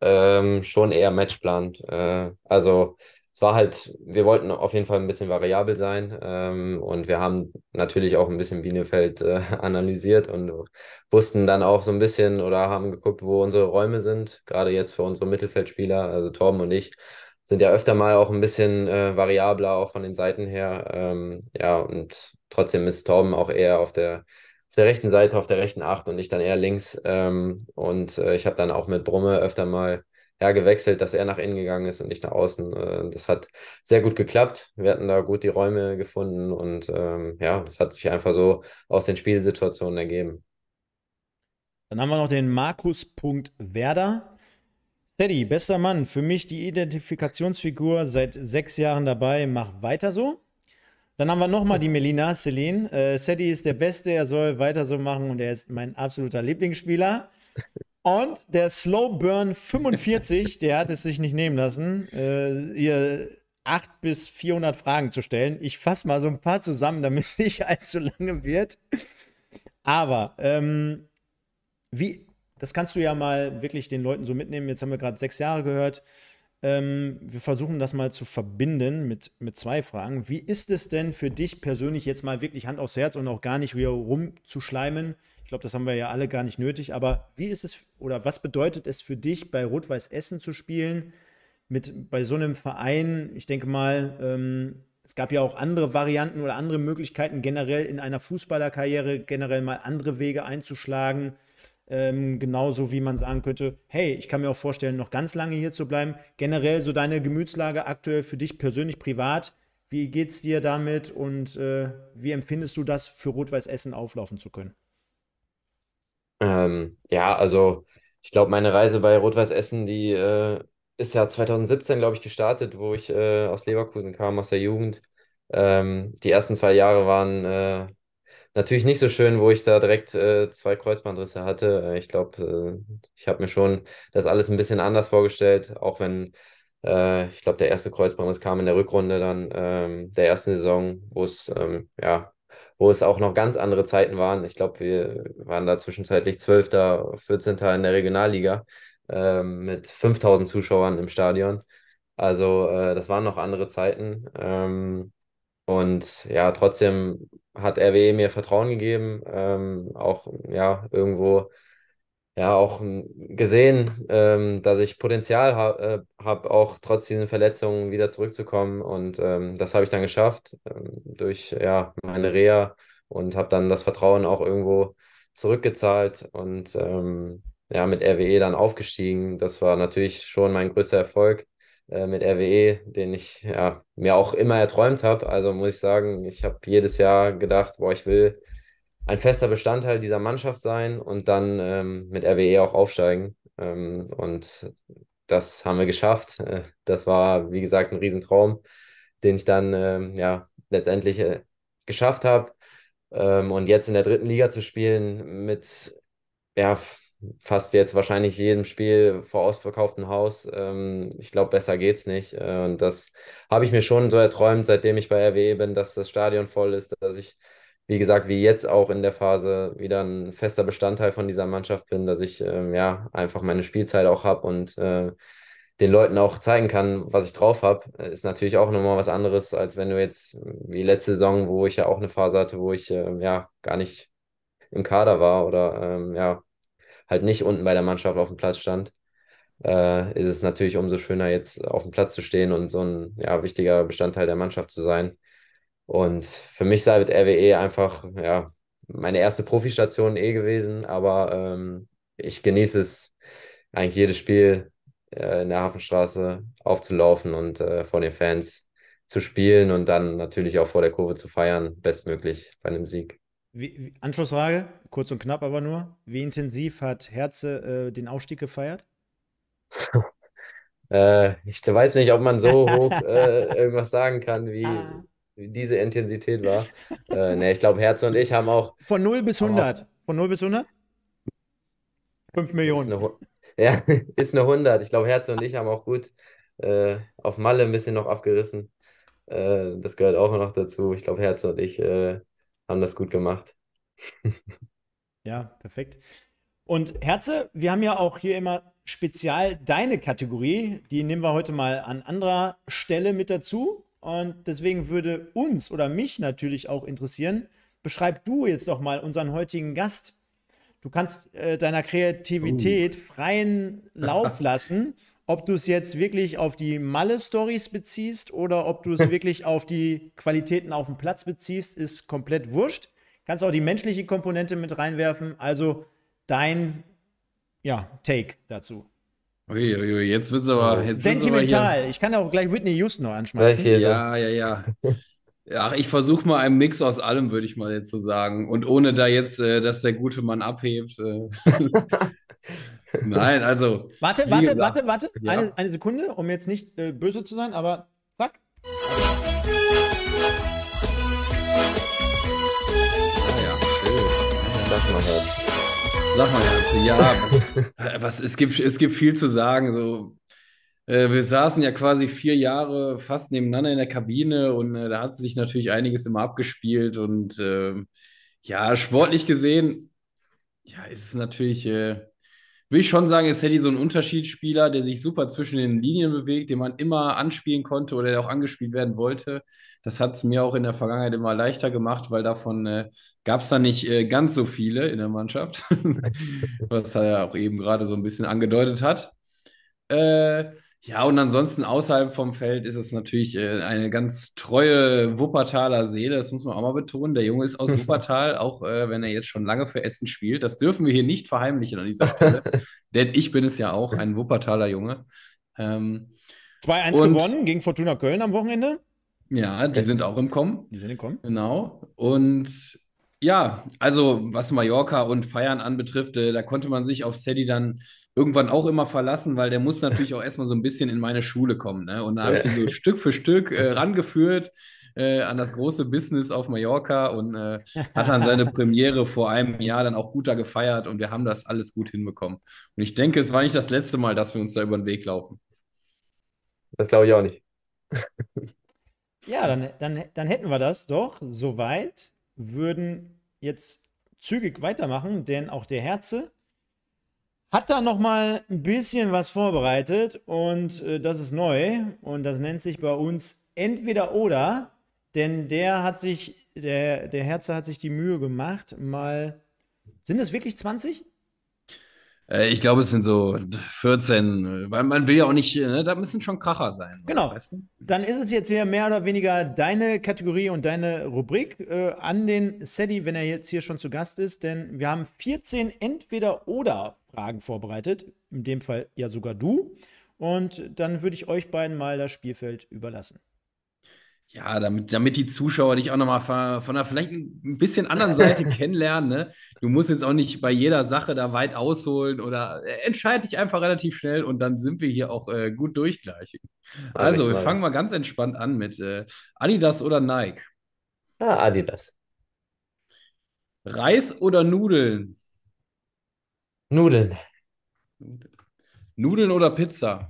ähm, schon eher Matchplan. Äh, also es war halt, wir wollten auf jeden Fall ein bisschen variabel sein ähm, und wir haben natürlich auch ein bisschen Bienefeld äh, analysiert und wussten dann auch so ein bisschen oder haben geguckt, wo unsere Räume sind, gerade jetzt für unsere Mittelfeldspieler, also Torben und ich sind ja öfter mal auch ein bisschen äh, variabler, auch von den Seiten her. Ähm, ja, und trotzdem ist Torben auch eher auf der auf der rechten Seite, auf der rechten Acht und ich dann eher links. Ähm, und äh, ich habe dann auch mit Brumme öfter mal ja, gewechselt, dass er nach innen gegangen ist und nicht nach außen. Äh, das hat sehr gut geklappt. Wir hatten da gut die Räume gefunden und ähm, ja, das hat sich einfach so aus den Spielsituationen ergeben. Dann haben wir noch den Markus. Werder. Teddy, bester Mann, für mich die Identifikationsfigur seit sechs Jahren dabei. Mach weiter so. Dann haben wir nochmal die Melina, Celine. Äh, Sedi ist der Beste, er soll weiter so machen und er ist mein absoluter Lieblingsspieler. Und der Slowburn 45, der hat es sich nicht nehmen lassen, äh, ihr 8 bis 400 Fragen zu stellen. Ich fasse mal so ein paar zusammen, damit es nicht allzu lange wird. Aber ähm, wie, das kannst du ja mal wirklich den Leuten so mitnehmen. Jetzt haben wir gerade sechs Jahre gehört. Ähm, wir versuchen das mal zu verbinden mit, mit zwei Fragen. Wie ist es denn für dich persönlich jetzt mal wirklich Hand aufs Herz und auch gar nicht wieder rumzuschleimen? Ich glaube, das haben wir ja alle gar nicht nötig. Aber wie ist es oder was bedeutet es für dich, bei Rot-Weiß Essen zu spielen? Mit, bei so einem Verein, ich denke mal, ähm, es gab ja auch andere Varianten oder andere Möglichkeiten, generell in einer Fußballerkarriere generell mal andere Wege einzuschlagen. Ähm, genauso wie man sagen könnte, hey, ich kann mir auch vorstellen, noch ganz lange hier zu bleiben. Generell so deine Gemütslage aktuell für dich persönlich privat. Wie geht es dir damit und äh, wie empfindest du das, für Rot-Weiß Essen auflaufen zu können? Ähm, ja, also ich glaube, meine Reise bei Rot-Weiß Essen, die äh, ist ja 2017, glaube ich, gestartet, wo ich äh, aus Leverkusen kam, aus der Jugend. Ähm, die ersten zwei Jahre waren äh, Natürlich nicht so schön, wo ich da direkt äh, zwei Kreuzbandrisse hatte. Ich glaube, äh, ich äh, habe mir schon das alles ein bisschen anders vorgestellt, auch wenn äh, ich glaube, der erste Kreuzbandriss kam in der Rückrunde dann ähm, der ersten Saison, wo es ähm, ja wo es auch noch ganz andere Zeiten waren. Ich glaube, wir waren da zwischenzeitlich 12., 14. in der Regionalliga äh, mit 5000 Zuschauern im Stadion. Also äh, das waren noch andere Zeiten. Ähm, und ja, trotzdem hat RWE mir Vertrauen gegeben, ähm, auch ja, irgendwo ja auch gesehen, ähm, dass ich Potenzial habe, äh, hab, auch trotz diesen Verletzungen wieder zurückzukommen. Und ähm, das habe ich dann geschafft ähm, durch ja, meine Reha und habe dann das Vertrauen auch irgendwo zurückgezahlt und ähm, ja, mit RWE dann aufgestiegen. Das war natürlich schon mein größter Erfolg. Äh, mit RWE, den ich ja, mir auch immer erträumt habe. Also muss ich sagen, ich habe jedes Jahr gedacht, boah, ich will ein fester Bestandteil dieser Mannschaft sein und dann ähm, mit RWE auch aufsteigen. Ähm, und das haben wir geschafft. Äh, das war, wie gesagt, ein Riesentraum, den ich dann ähm, ja, letztendlich äh, geschafft habe. Ähm, und jetzt in der dritten Liga zu spielen mit ja, fast jetzt wahrscheinlich jedem Spiel vor ausverkauftem Haus. Ähm, ich glaube, besser geht's nicht. Äh, und das habe ich mir schon so erträumt, seitdem ich bei RWE bin, dass das Stadion voll ist, dass ich, wie gesagt, wie jetzt auch in der Phase wieder ein fester Bestandteil von dieser Mannschaft bin, dass ich ähm, ja einfach meine Spielzeit auch habe und äh, den Leuten auch zeigen kann, was ich drauf habe, äh, ist natürlich auch nochmal was anderes, als wenn du jetzt wie letzte Saison, wo ich ja auch eine Phase hatte, wo ich äh, ja gar nicht im Kader war oder ähm, ja halt nicht unten bei der Mannschaft auf dem Platz stand, äh, ist es natürlich umso schöner, jetzt auf dem Platz zu stehen und so ein ja, wichtiger Bestandteil der Mannschaft zu sein. Und für mich sei mit RWE einfach ja, meine erste Profistation eh gewesen, aber ähm, ich genieße es eigentlich jedes Spiel äh, in der Hafenstraße aufzulaufen und äh, vor den Fans zu spielen und dann natürlich auch vor der Kurve zu feiern, bestmöglich bei einem Sieg. Wie, wie, Anschlussfrage, kurz und knapp aber nur. Wie intensiv hat Herze äh, den Aufstieg gefeiert? äh, ich weiß nicht, ob man so hoch äh, irgendwas sagen kann, wie, wie ah. diese Intensität war. äh, nee, ich glaube, Herze und ich haben auch. Von 0 bis 100. Auch, Von 0 bis 100? 5 Millionen. Ist eine, ja, ist eine 100. Ich glaube, Herze und ich haben auch gut äh, auf Malle ein bisschen noch abgerissen. Äh, das gehört auch noch dazu. Ich glaube, Herze und ich äh, haben das gut gemacht. ja, perfekt. Und Herze, wir haben ja auch hier immer spezial deine Kategorie. Die nehmen wir heute mal an anderer Stelle mit dazu. Und deswegen würde uns oder mich natürlich auch interessieren, beschreib du jetzt doch mal unseren heutigen Gast. Du kannst äh, deiner Kreativität uh. freien Lauf lassen ob du es jetzt wirklich auf die Malle-Stories beziehst oder ob du es wirklich auf die Qualitäten auf dem Platz beziehst, ist komplett wurscht. Kannst auch die menschliche Komponente mit reinwerfen. Also dein ja, Take dazu. Ui, ui, ui, jetzt wird's aber. Jetzt Sentimental. Aber ich kann auch gleich Whitney Houston noch anschmeißen. Ja, ja, ja. Ach, ich versuche mal einen Mix aus allem, würde ich mal jetzt so sagen. Und ohne da jetzt, äh, dass der gute Mann abhebt. Äh. Nein, also. Warte, warte, gesagt, warte, warte, ja. eine, eine, Sekunde, um jetzt nicht äh, böse zu sein, aber zack. Ah, Sag mal Herz. Halt. Sag mal Herz. Ja, äh, was, es, gibt, es gibt viel zu sagen. So, äh, wir saßen ja quasi vier Jahre fast nebeneinander in der Kabine und äh, da hat sich natürlich einiges immer abgespielt. Und äh, ja, sportlich gesehen, ja, ist es natürlich äh, will ich schon sagen, ist Teddy so ein Unterschiedsspieler, der sich super zwischen den Linien bewegt, den man immer anspielen konnte oder der auch angespielt werden wollte. Das hat es mir auch in der Vergangenheit immer leichter gemacht, weil davon äh, gab es da nicht äh, ganz so viele in der Mannschaft, was er ja auch eben gerade so ein bisschen angedeutet hat. Äh, ja, und ansonsten außerhalb vom Feld ist es natürlich äh, eine ganz treue Wuppertaler Seele, das muss man auch mal betonen. Der Junge ist aus Wuppertal, auch äh, wenn er jetzt schon lange für Essen spielt. Das dürfen wir hier nicht verheimlichen an dieser Stelle, denn ich bin es ja auch, ein Wuppertaler Junge. Ähm, 2-1 gewonnen gegen Fortuna Köln am Wochenende. Ja, die sind auch im Kommen. Die sind im Kommen. Genau. Und ja, also was Mallorca und Feiern anbetrifft, äh, da konnte man sich auf Sadie dann irgendwann auch immer verlassen, weil der muss natürlich auch erstmal so ein bisschen in meine Schule kommen. Ne? Und da habe ich ihn so Stück für Stück äh, rangeführt äh, an das große Business auf Mallorca und äh, hat dann seine Premiere vor einem Jahr dann auch guter gefeiert und wir haben das alles gut hinbekommen. Und ich denke, es war nicht das letzte Mal, dass wir uns da über den Weg laufen. Das glaube ich auch nicht. ja, dann, dann, dann hätten wir das doch. Soweit würden jetzt zügig weitermachen, denn auch der Herze hat da nochmal ein bisschen was vorbereitet und äh, das ist neu und das nennt sich bei uns entweder oder, denn der hat sich, der, der Herzer hat sich die Mühe gemacht, mal, sind es wirklich 20? Äh, ich glaube, es sind so 14, weil man will ja auch nicht, ne? da müssen schon Kracher sein. Genau. Weißt du? Dann ist es jetzt hier mehr oder weniger deine Kategorie und deine Rubrik äh, an den Sedi, wenn er jetzt hier schon zu Gast ist, denn wir haben 14 Entweder-Oder-Fragen vorbereitet, in dem Fall ja sogar du. Und dann würde ich euch beiden mal das Spielfeld überlassen. Ja, damit, damit die Zuschauer dich auch nochmal von einer vielleicht ein bisschen anderen Seite kennenlernen. Ne? Du musst jetzt auch nicht bei jeder Sache da weit ausholen oder äh, entscheide dich einfach relativ schnell und dann sind wir hier auch äh, gut durch gleich. Also, wir fangen mal ganz entspannt an mit äh, Adidas oder Nike. Ah, Adidas. Reis oder Nudeln? Nudeln. Nudeln oder Pizza?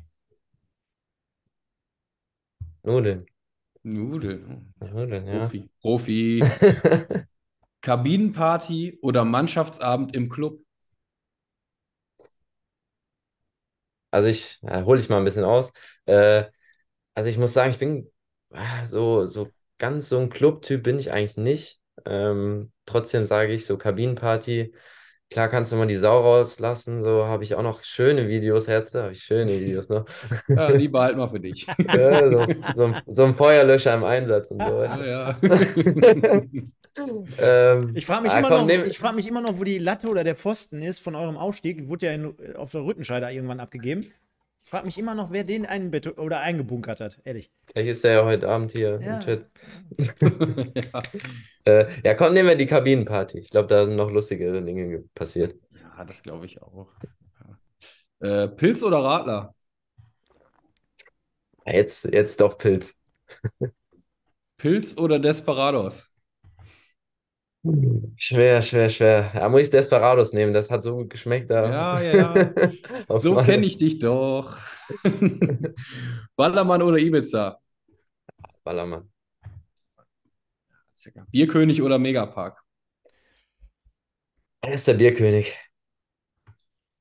Nudeln. Nudeln. Nudeln, ja. Profi. Profi. Kabinenparty oder Mannschaftsabend im Club? Also ich ja, hole ich mal ein bisschen aus. Äh, also ich muss sagen, ich bin ah, so, so ganz so ein Clubtyp bin ich eigentlich nicht. Ähm, trotzdem sage ich so Kabinenparty. Klar kannst du mal die Sau rauslassen, so habe ich auch noch schöne Videos, Herze, habe ich schöne Videos noch. Ja, lieber halt mal für dich. Ja, so, so, so, ein Feuerlöscher im Einsatz und so. Weißt ah, ja, ähm, ich frage mich, ah, frag mich immer noch, wo die Latte oder der Pfosten ist von eurem Aufstieg. Wurde ja in, auf der Rüttenscheider irgendwann abgegeben frage mich immer noch, wer den einbett oder eingebunkert hat, ehrlich. Vielleicht ist der ja heute Abend hier ja. im Chat. ja. äh, ja, komm, nehmen wir die Kabinenparty. Ich glaube, da sind noch lustigere Dinge passiert. Ja, das glaube ich auch. Äh, Pilz oder Radler? Jetzt, jetzt doch Pilz. Pilz oder Desperados? Schwer, schwer, schwer. Da muss ich Desperados nehmen, das hat so gut geschmeckt. Da. Ja, ja, ja. so kenne ich dich doch. Ballermann oder Ibiza? Ballermann. Bierkönig oder Megapark? Er ist der Bierkönig.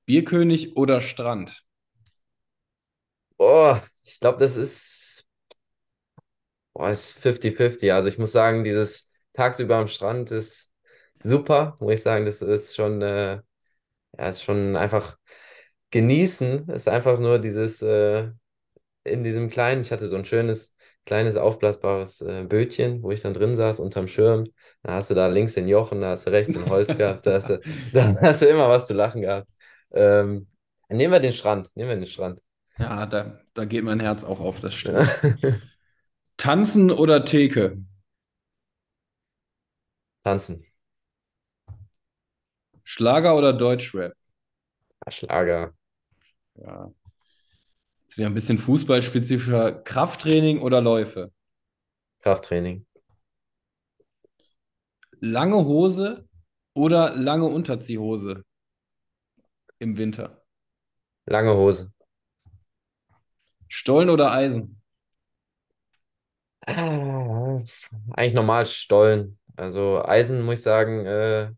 Bierkönig oder Strand? Boah, ich glaube, das ist. Boah, ist 50-50. Also ich muss sagen, dieses tagsüber am Strand ist super, muss ich sagen. Das ist schon, äh, ja, ist schon einfach genießen. Ist einfach nur dieses äh, in diesem kleinen. Ich hatte so ein schönes kleines aufblasbares äh, Bötchen, wo ich dann drin saß unterm Schirm. Da hast du da links den Jochen, da hast du rechts den Holz gehabt, da hast, du, da hast du immer was zu lachen gehabt. Ähm, nehmen wir den Strand, nehmen wir den Strand. Ja, da, da geht mein Herz auch auf, das Stück. Tanzen oder Theke? Tanzen. Schlager oder Deutschrap? Schlager. Ja. Jetzt wieder ein bisschen fußballspezifischer. Krafttraining oder Läufe? Krafttraining. Lange Hose oder lange Unterziehhose im Winter? Lange Hose. Stollen oder Eisen? Ah, eigentlich normal Stollen. Also Eisen, muss ich sagen, äh,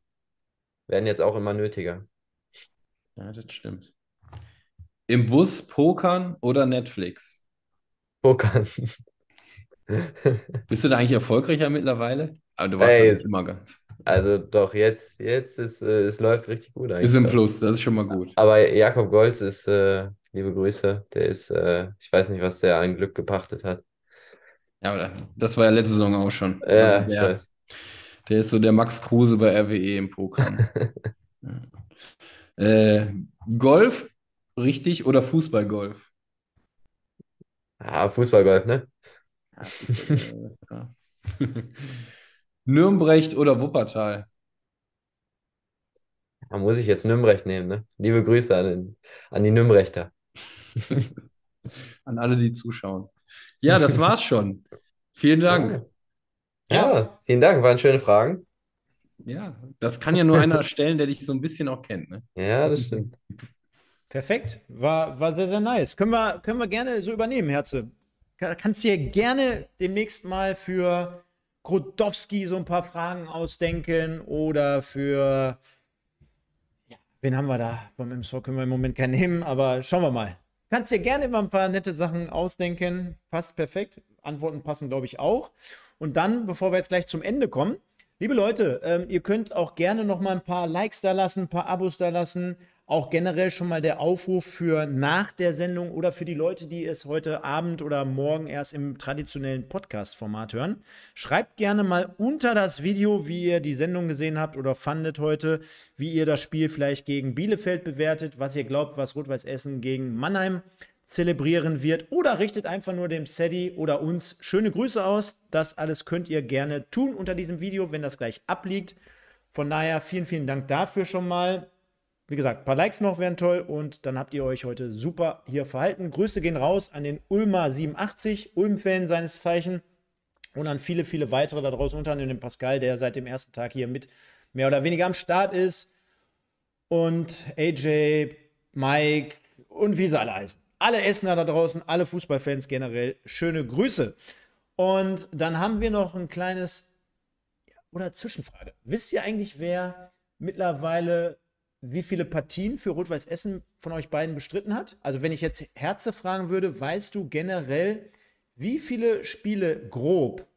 werden jetzt auch immer nötiger. Ja, das stimmt. Im Bus Pokern oder Netflix? Pokern. Bist du da eigentlich erfolgreicher mittlerweile? Aber du warst Ey, ja jetzt immer ganz. Also doch, jetzt, jetzt ist äh, es läuft richtig gut eigentlich. Ist im Plus, das ist schon mal gut. Aber Jakob Golz ist, äh, liebe Grüße, der ist, äh, ich weiß nicht, was der an Glück gepachtet hat. Ja, aber das war ja letzte Saison auch schon. Ja, also, ich weiß. Der ist so der Max Kruse bei RWE im Poker. äh, Golf, richtig, oder Fußballgolf? Ah, Fußballgolf, ne? Nürnbrecht oder Wuppertal? Da muss ich jetzt Nürnbrecht nehmen, ne? Liebe Grüße an, den, an die Nürnbrechter. an alle, die zuschauen. Ja, das war's schon. Vielen Dank. Ja. ja, ah, vielen Dank, waren schöne Fragen. Ja, das kann ja nur einer stellen, der dich so ein bisschen auch kennt. Ne? Ja, das stimmt. Perfekt, war, war sehr, sehr nice. Können wir, können wir gerne so übernehmen, Herze. Kannst dir gerne demnächst mal für Grodowski so ein paar Fragen ausdenken oder für. Ja, wen haben wir da? Beim MSV können wir im Moment keinen nehmen, aber schauen wir mal. Kannst dir gerne immer ein paar nette Sachen ausdenken. Passt perfekt. Antworten passen, glaube ich, auch. Und dann, bevor wir jetzt gleich zum Ende kommen, liebe Leute, ähm, ihr könnt auch gerne noch mal ein paar Likes da lassen, ein paar Abos da lassen. Auch generell schon mal der Aufruf für nach der Sendung oder für die Leute, die es heute Abend oder morgen erst im traditionellen Podcast-Format hören. Schreibt gerne mal unter das Video, wie ihr die Sendung gesehen habt oder fandet heute, wie ihr das Spiel vielleicht gegen Bielefeld bewertet, was ihr glaubt, was Rot-Weiß Essen gegen Mannheim äh, zelebrieren wird oder richtet einfach nur dem Sadi oder uns schöne Grüße aus. Das alles könnt ihr gerne tun unter diesem Video, wenn das gleich abliegt. Von daher vielen, vielen Dank dafür schon mal. Wie gesagt, ein paar Likes noch wären toll und dann habt ihr euch heute super hier verhalten. Grüße gehen raus an den Ulmer87, Ulm-Fan seines Zeichen und an viele, viele weitere da draußen, unter anderem den Pascal, der seit dem ersten Tag hier mit mehr oder weniger am Start ist und AJ, Mike und wie sie alle heißen alle Essener da draußen, alle Fußballfans generell, schöne Grüße. Und dann haben wir noch ein kleines ja, oder Zwischenfrage. Wisst ihr eigentlich, wer mittlerweile wie viele Partien für Rot-Weiß Essen von euch beiden bestritten hat? Also, wenn ich jetzt Herze fragen würde, weißt du generell, wie viele Spiele grob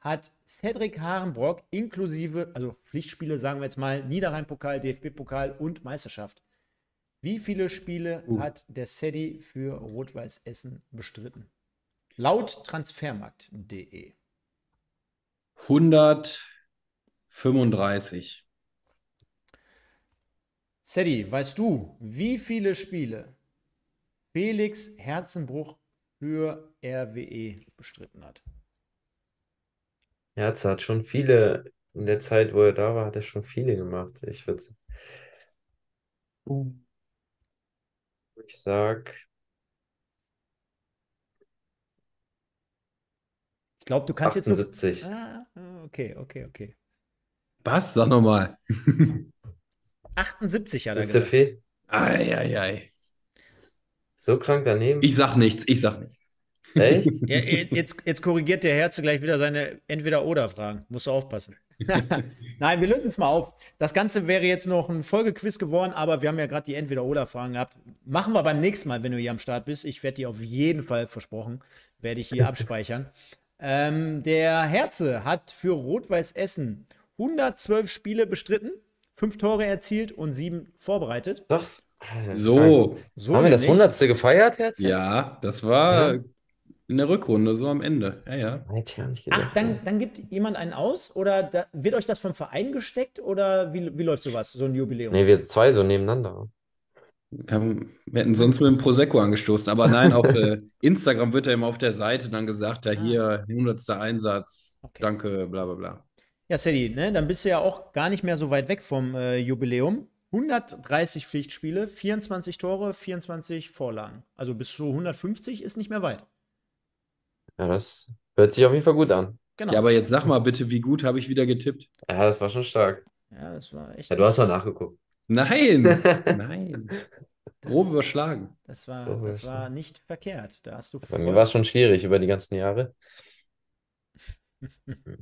hat Cedric Harenbrock inklusive, also Pflichtspiele, sagen wir jetzt mal, Niederrhein-Pokal, DFB-Pokal und Meisterschaft wie viele Spiele uh. hat der Sedi für Rot-Weiß Essen bestritten? Laut transfermarkt.de. 135. Sedi, weißt du, wie viele Spiele Felix Herzenbruch für RWE bestritten hat? Herz hat schon viele, in der Zeit, wo er da war, hat er schon viele gemacht. Ich würde. Uh ich sag. Ich glaube, du kannst 78. jetzt. 78. Ah, okay, okay, okay. Was? Sag nochmal. 78 hat er Ist Ei, ei, ei. So krank daneben. Ich sag nichts, ich sag nichts. Echt? ja, jetzt, jetzt korrigiert der Herze gleich wieder seine Entweder-Oder-Fragen. Musst du aufpassen. Nein, wir lösen es mal auf. Das Ganze wäre jetzt noch ein Folgequiz geworden, aber wir haben ja gerade die Entweder-Oder-Fragen gehabt. Machen wir beim nächsten Mal, wenn du hier am Start bist. Ich werde dir auf jeden Fall versprochen, werde ich hier abspeichern. Ähm, der Herze hat für Rot-Weiß Essen 112 Spiele bestritten, 5 Tore erzielt und 7 vorbereitet. Das, so. so. Haben wir das 100. gefeiert, Herze? Ja, das war ja. In der Rückrunde, so am Ende. Ja, ja. Hätte ich gar nicht gedacht. Ach, dann, dann gibt jemand einen aus oder da, wird euch das vom Verein gesteckt oder wie, wie läuft sowas, so ein Jubiläum? Nee, wir sind zwei so nebeneinander. Wir hätten sonst mit dem Prosecco angestoßen, aber nein, auf äh, Instagram wird ja immer auf der Seite dann gesagt, ja, ah. hier, 100. Einsatz, okay. danke, bla bla bla. Ja, Sadie, ne, dann bist du ja auch gar nicht mehr so weit weg vom äh, Jubiläum. 130 Pflichtspiele, 24 Tore, 24 Vorlagen. Also bis zu 150 ist nicht mehr weit. Ja, das hört sich auf jeden Fall gut an. Genau. Ja, aber jetzt sag mal bitte, wie gut habe ich wieder getippt? Ja, das war schon stark. Ja, das war echt. Ja, du hast doch nachgeguckt. Nein, nein. Das, Grob überschlagen. Das war, Grob das war nicht verkehrt. Da hast du Bei mir war es schon schwierig über die ganzen Jahre.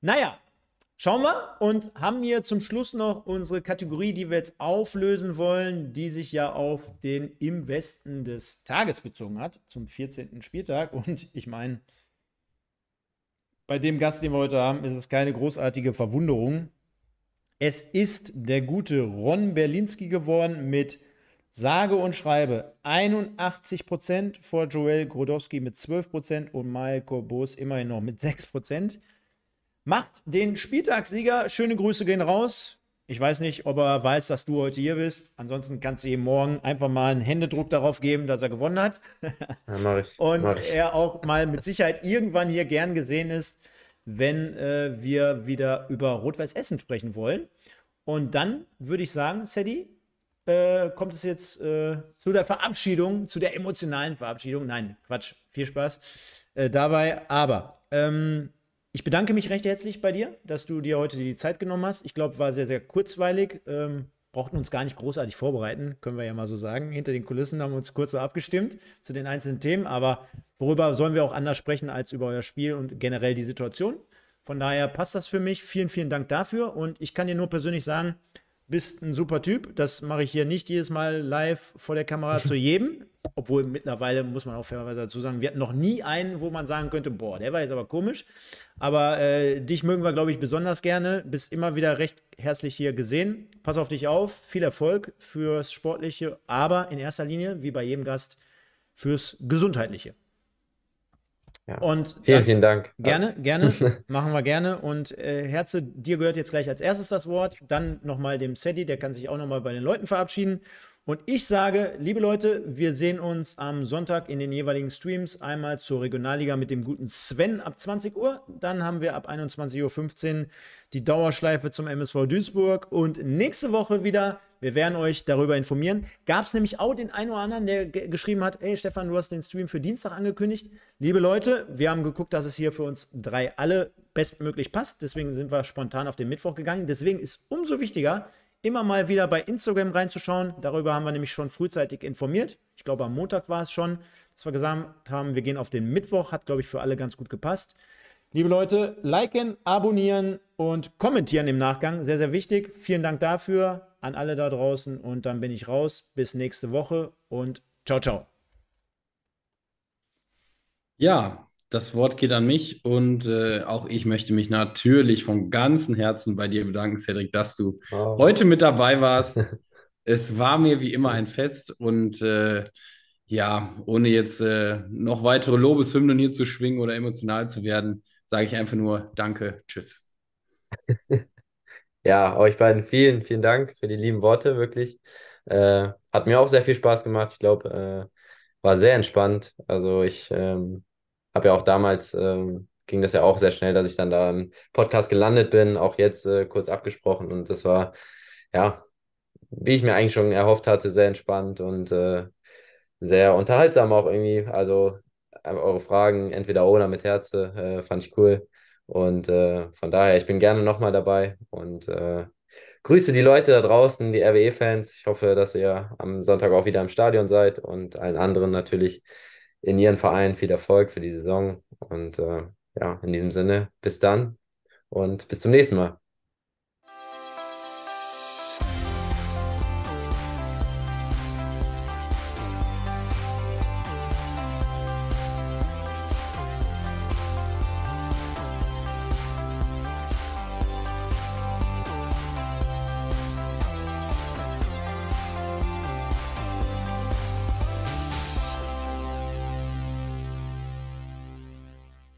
naja, Schauen wir und haben hier zum Schluss noch unsere Kategorie, die wir jetzt auflösen wollen, die sich ja auf den Im Westen des Tages bezogen hat, zum 14. Spieltag. Und ich meine, bei dem Gast, den wir heute haben, ist es keine großartige Verwunderung. Es ist der gute Ron Berlinski geworden mit sage und schreibe 81% Prozent vor Joel Grodowski mit 12% Prozent und Michael Korbos immerhin noch mit 6%. Prozent. Macht den Spieltagssieger. Schöne Grüße gehen raus. Ich weiß nicht, ob er weiß, dass du heute hier bist. Ansonsten kannst du ihm morgen einfach mal einen Händedruck darauf geben, dass er gewonnen hat. Ja, ich, Und er auch mal mit Sicherheit irgendwann hier gern gesehen ist, wenn äh, wir wieder über Rot-Weiß Essen sprechen wollen. Und dann würde ich sagen, Sadie, äh, kommt es jetzt äh, zu der Verabschiedung, zu der emotionalen Verabschiedung. Nein, Quatsch, viel Spaß äh, dabei. Aber ähm, ich bedanke mich recht herzlich bei dir, dass du dir heute die Zeit genommen hast. Ich glaube, war sehr, sehr kurzweilig. Ähm, brauchten uns gar nicht großartig vorbereiten, können wir ja mal so sagen. Hinter den Kulissen haben wir uns kurz so abgestimmt zu den einzelnen Themen. Aber worüber sollen wir auch anders sprechen als über euer Spiel und generell die Situation? Von daher passt das für mich. Vielen, vielen Dank dafür. Und ich kann dir nur persönlich sagen, bist ein super Typ. Das mache ich hier nicht jedes Mal live vor der Kamera zu jedem. Obwohl mittlerweile, muss man auch fairerweise dazu sagen, wir hatten noch nie einen, wo man sagen könnte, boah, der war jetzt aber komisch. Aber äh, dich mögen wir, glaube ich, besonders gerne. Bist immer wieder recht herzlich hier gesehen. Pass auf dich auf. Viel Erfolg fürs Sportliche, aber in erster Linie, wie bei jedem Gast, fürs Gesundheitliche. Und vielen, dann, vielen Dank. Gerne, gerne. machen wir gerne. Und äh, Herze, dir gehört jetzt gleich als erstes das Wort. Dann nochmal dem Sedi, der kann sich auch nochmal bei den Leuten verabschieden. Und ich sage, liebe Leute, wir sehen uns am Sonntag in den jeweiligen Streams. Einmal zur Regionalliga mit dem guten Sven ab 20 Uhr. Dann haben wir ab 21.15 Uhr die Dauerschleife zum MSV Duisburg. Und nächste Woche wieder, wir werden euch darüber informieren. Gab es nämlich auch den einen oder anderen, der geschrieben hat, hey Stefan, du hast den Stream für Dienstag angekündigt. Liebe Leute, wir haben geguckt, dass es hier für uns drei alle bestmöglich passt. Deswegen sind wir spontan auf den Mittwoch gegangen. Deswegen ist umso wichtiger, immer mal wieder bei Instagram reinzuschauen. Darüber haben wir nämlich schon frühzeitig informiert. Ich glaube, am Montag war es schon, dass wir gesagt haben, wir gehen auf den Mittwoch. Hat, glaube ich, für alle ganz gut gepasst. Liebe Leute, liken, abonnieren und kommentieren im Nachgang. Sehr, sehr wichtig. Vielen Dank dafür an alle da draußen. Und dann bin ich raus. Bis nächste Woche und ciao, ciao. Ja, das Wort geht an mich und äh, auch ich möchte mich natürlich von ganzem Herzen bei dir bedanken, Cedric, dass du wow. heute mit dabei warst. es war mir wie immer ein Fest und äh, ja, ohne jetzt äh, noch weitere Lobeshymnen hier zu schwingen oder emotional zu werden, sage ich einfach nur Danke, Tschüss. ja, euch beiden vielen, vielen Dank für die lieben Worte, wirklich. Äh, hat mir auch sehr viel Spaß gemacht. Ich glaube, äh, war sehr entspannt. Also ich ähm, habe ja auch damals, ähm, ging das ja auch sehr schnell, dass ich dann da im Podcast gelandet bin, auch jetzt äh, kurz abgesprochen und das war, ja, wie ich mir eigentlich schon erhofft hatte, sehr entspannt und äh, sehr unterhaltsam auch irgendwie. Also äh, eure Fragen entweder oder mit Herze äh, fand ich cool. Und äh, von daher, ich bin gerne nochmal dabei und äh, grüße die Leute da draußen, die RWE-Fans. Ich hoffe, dass ihr am Sonntag auch wieder im Stadion seid und allen anderen natürlich in ihren Verein viel Erfolg für die Saison. Und äh, ja, in diesem Sinne, bis dann und bis zum nächsten Mal.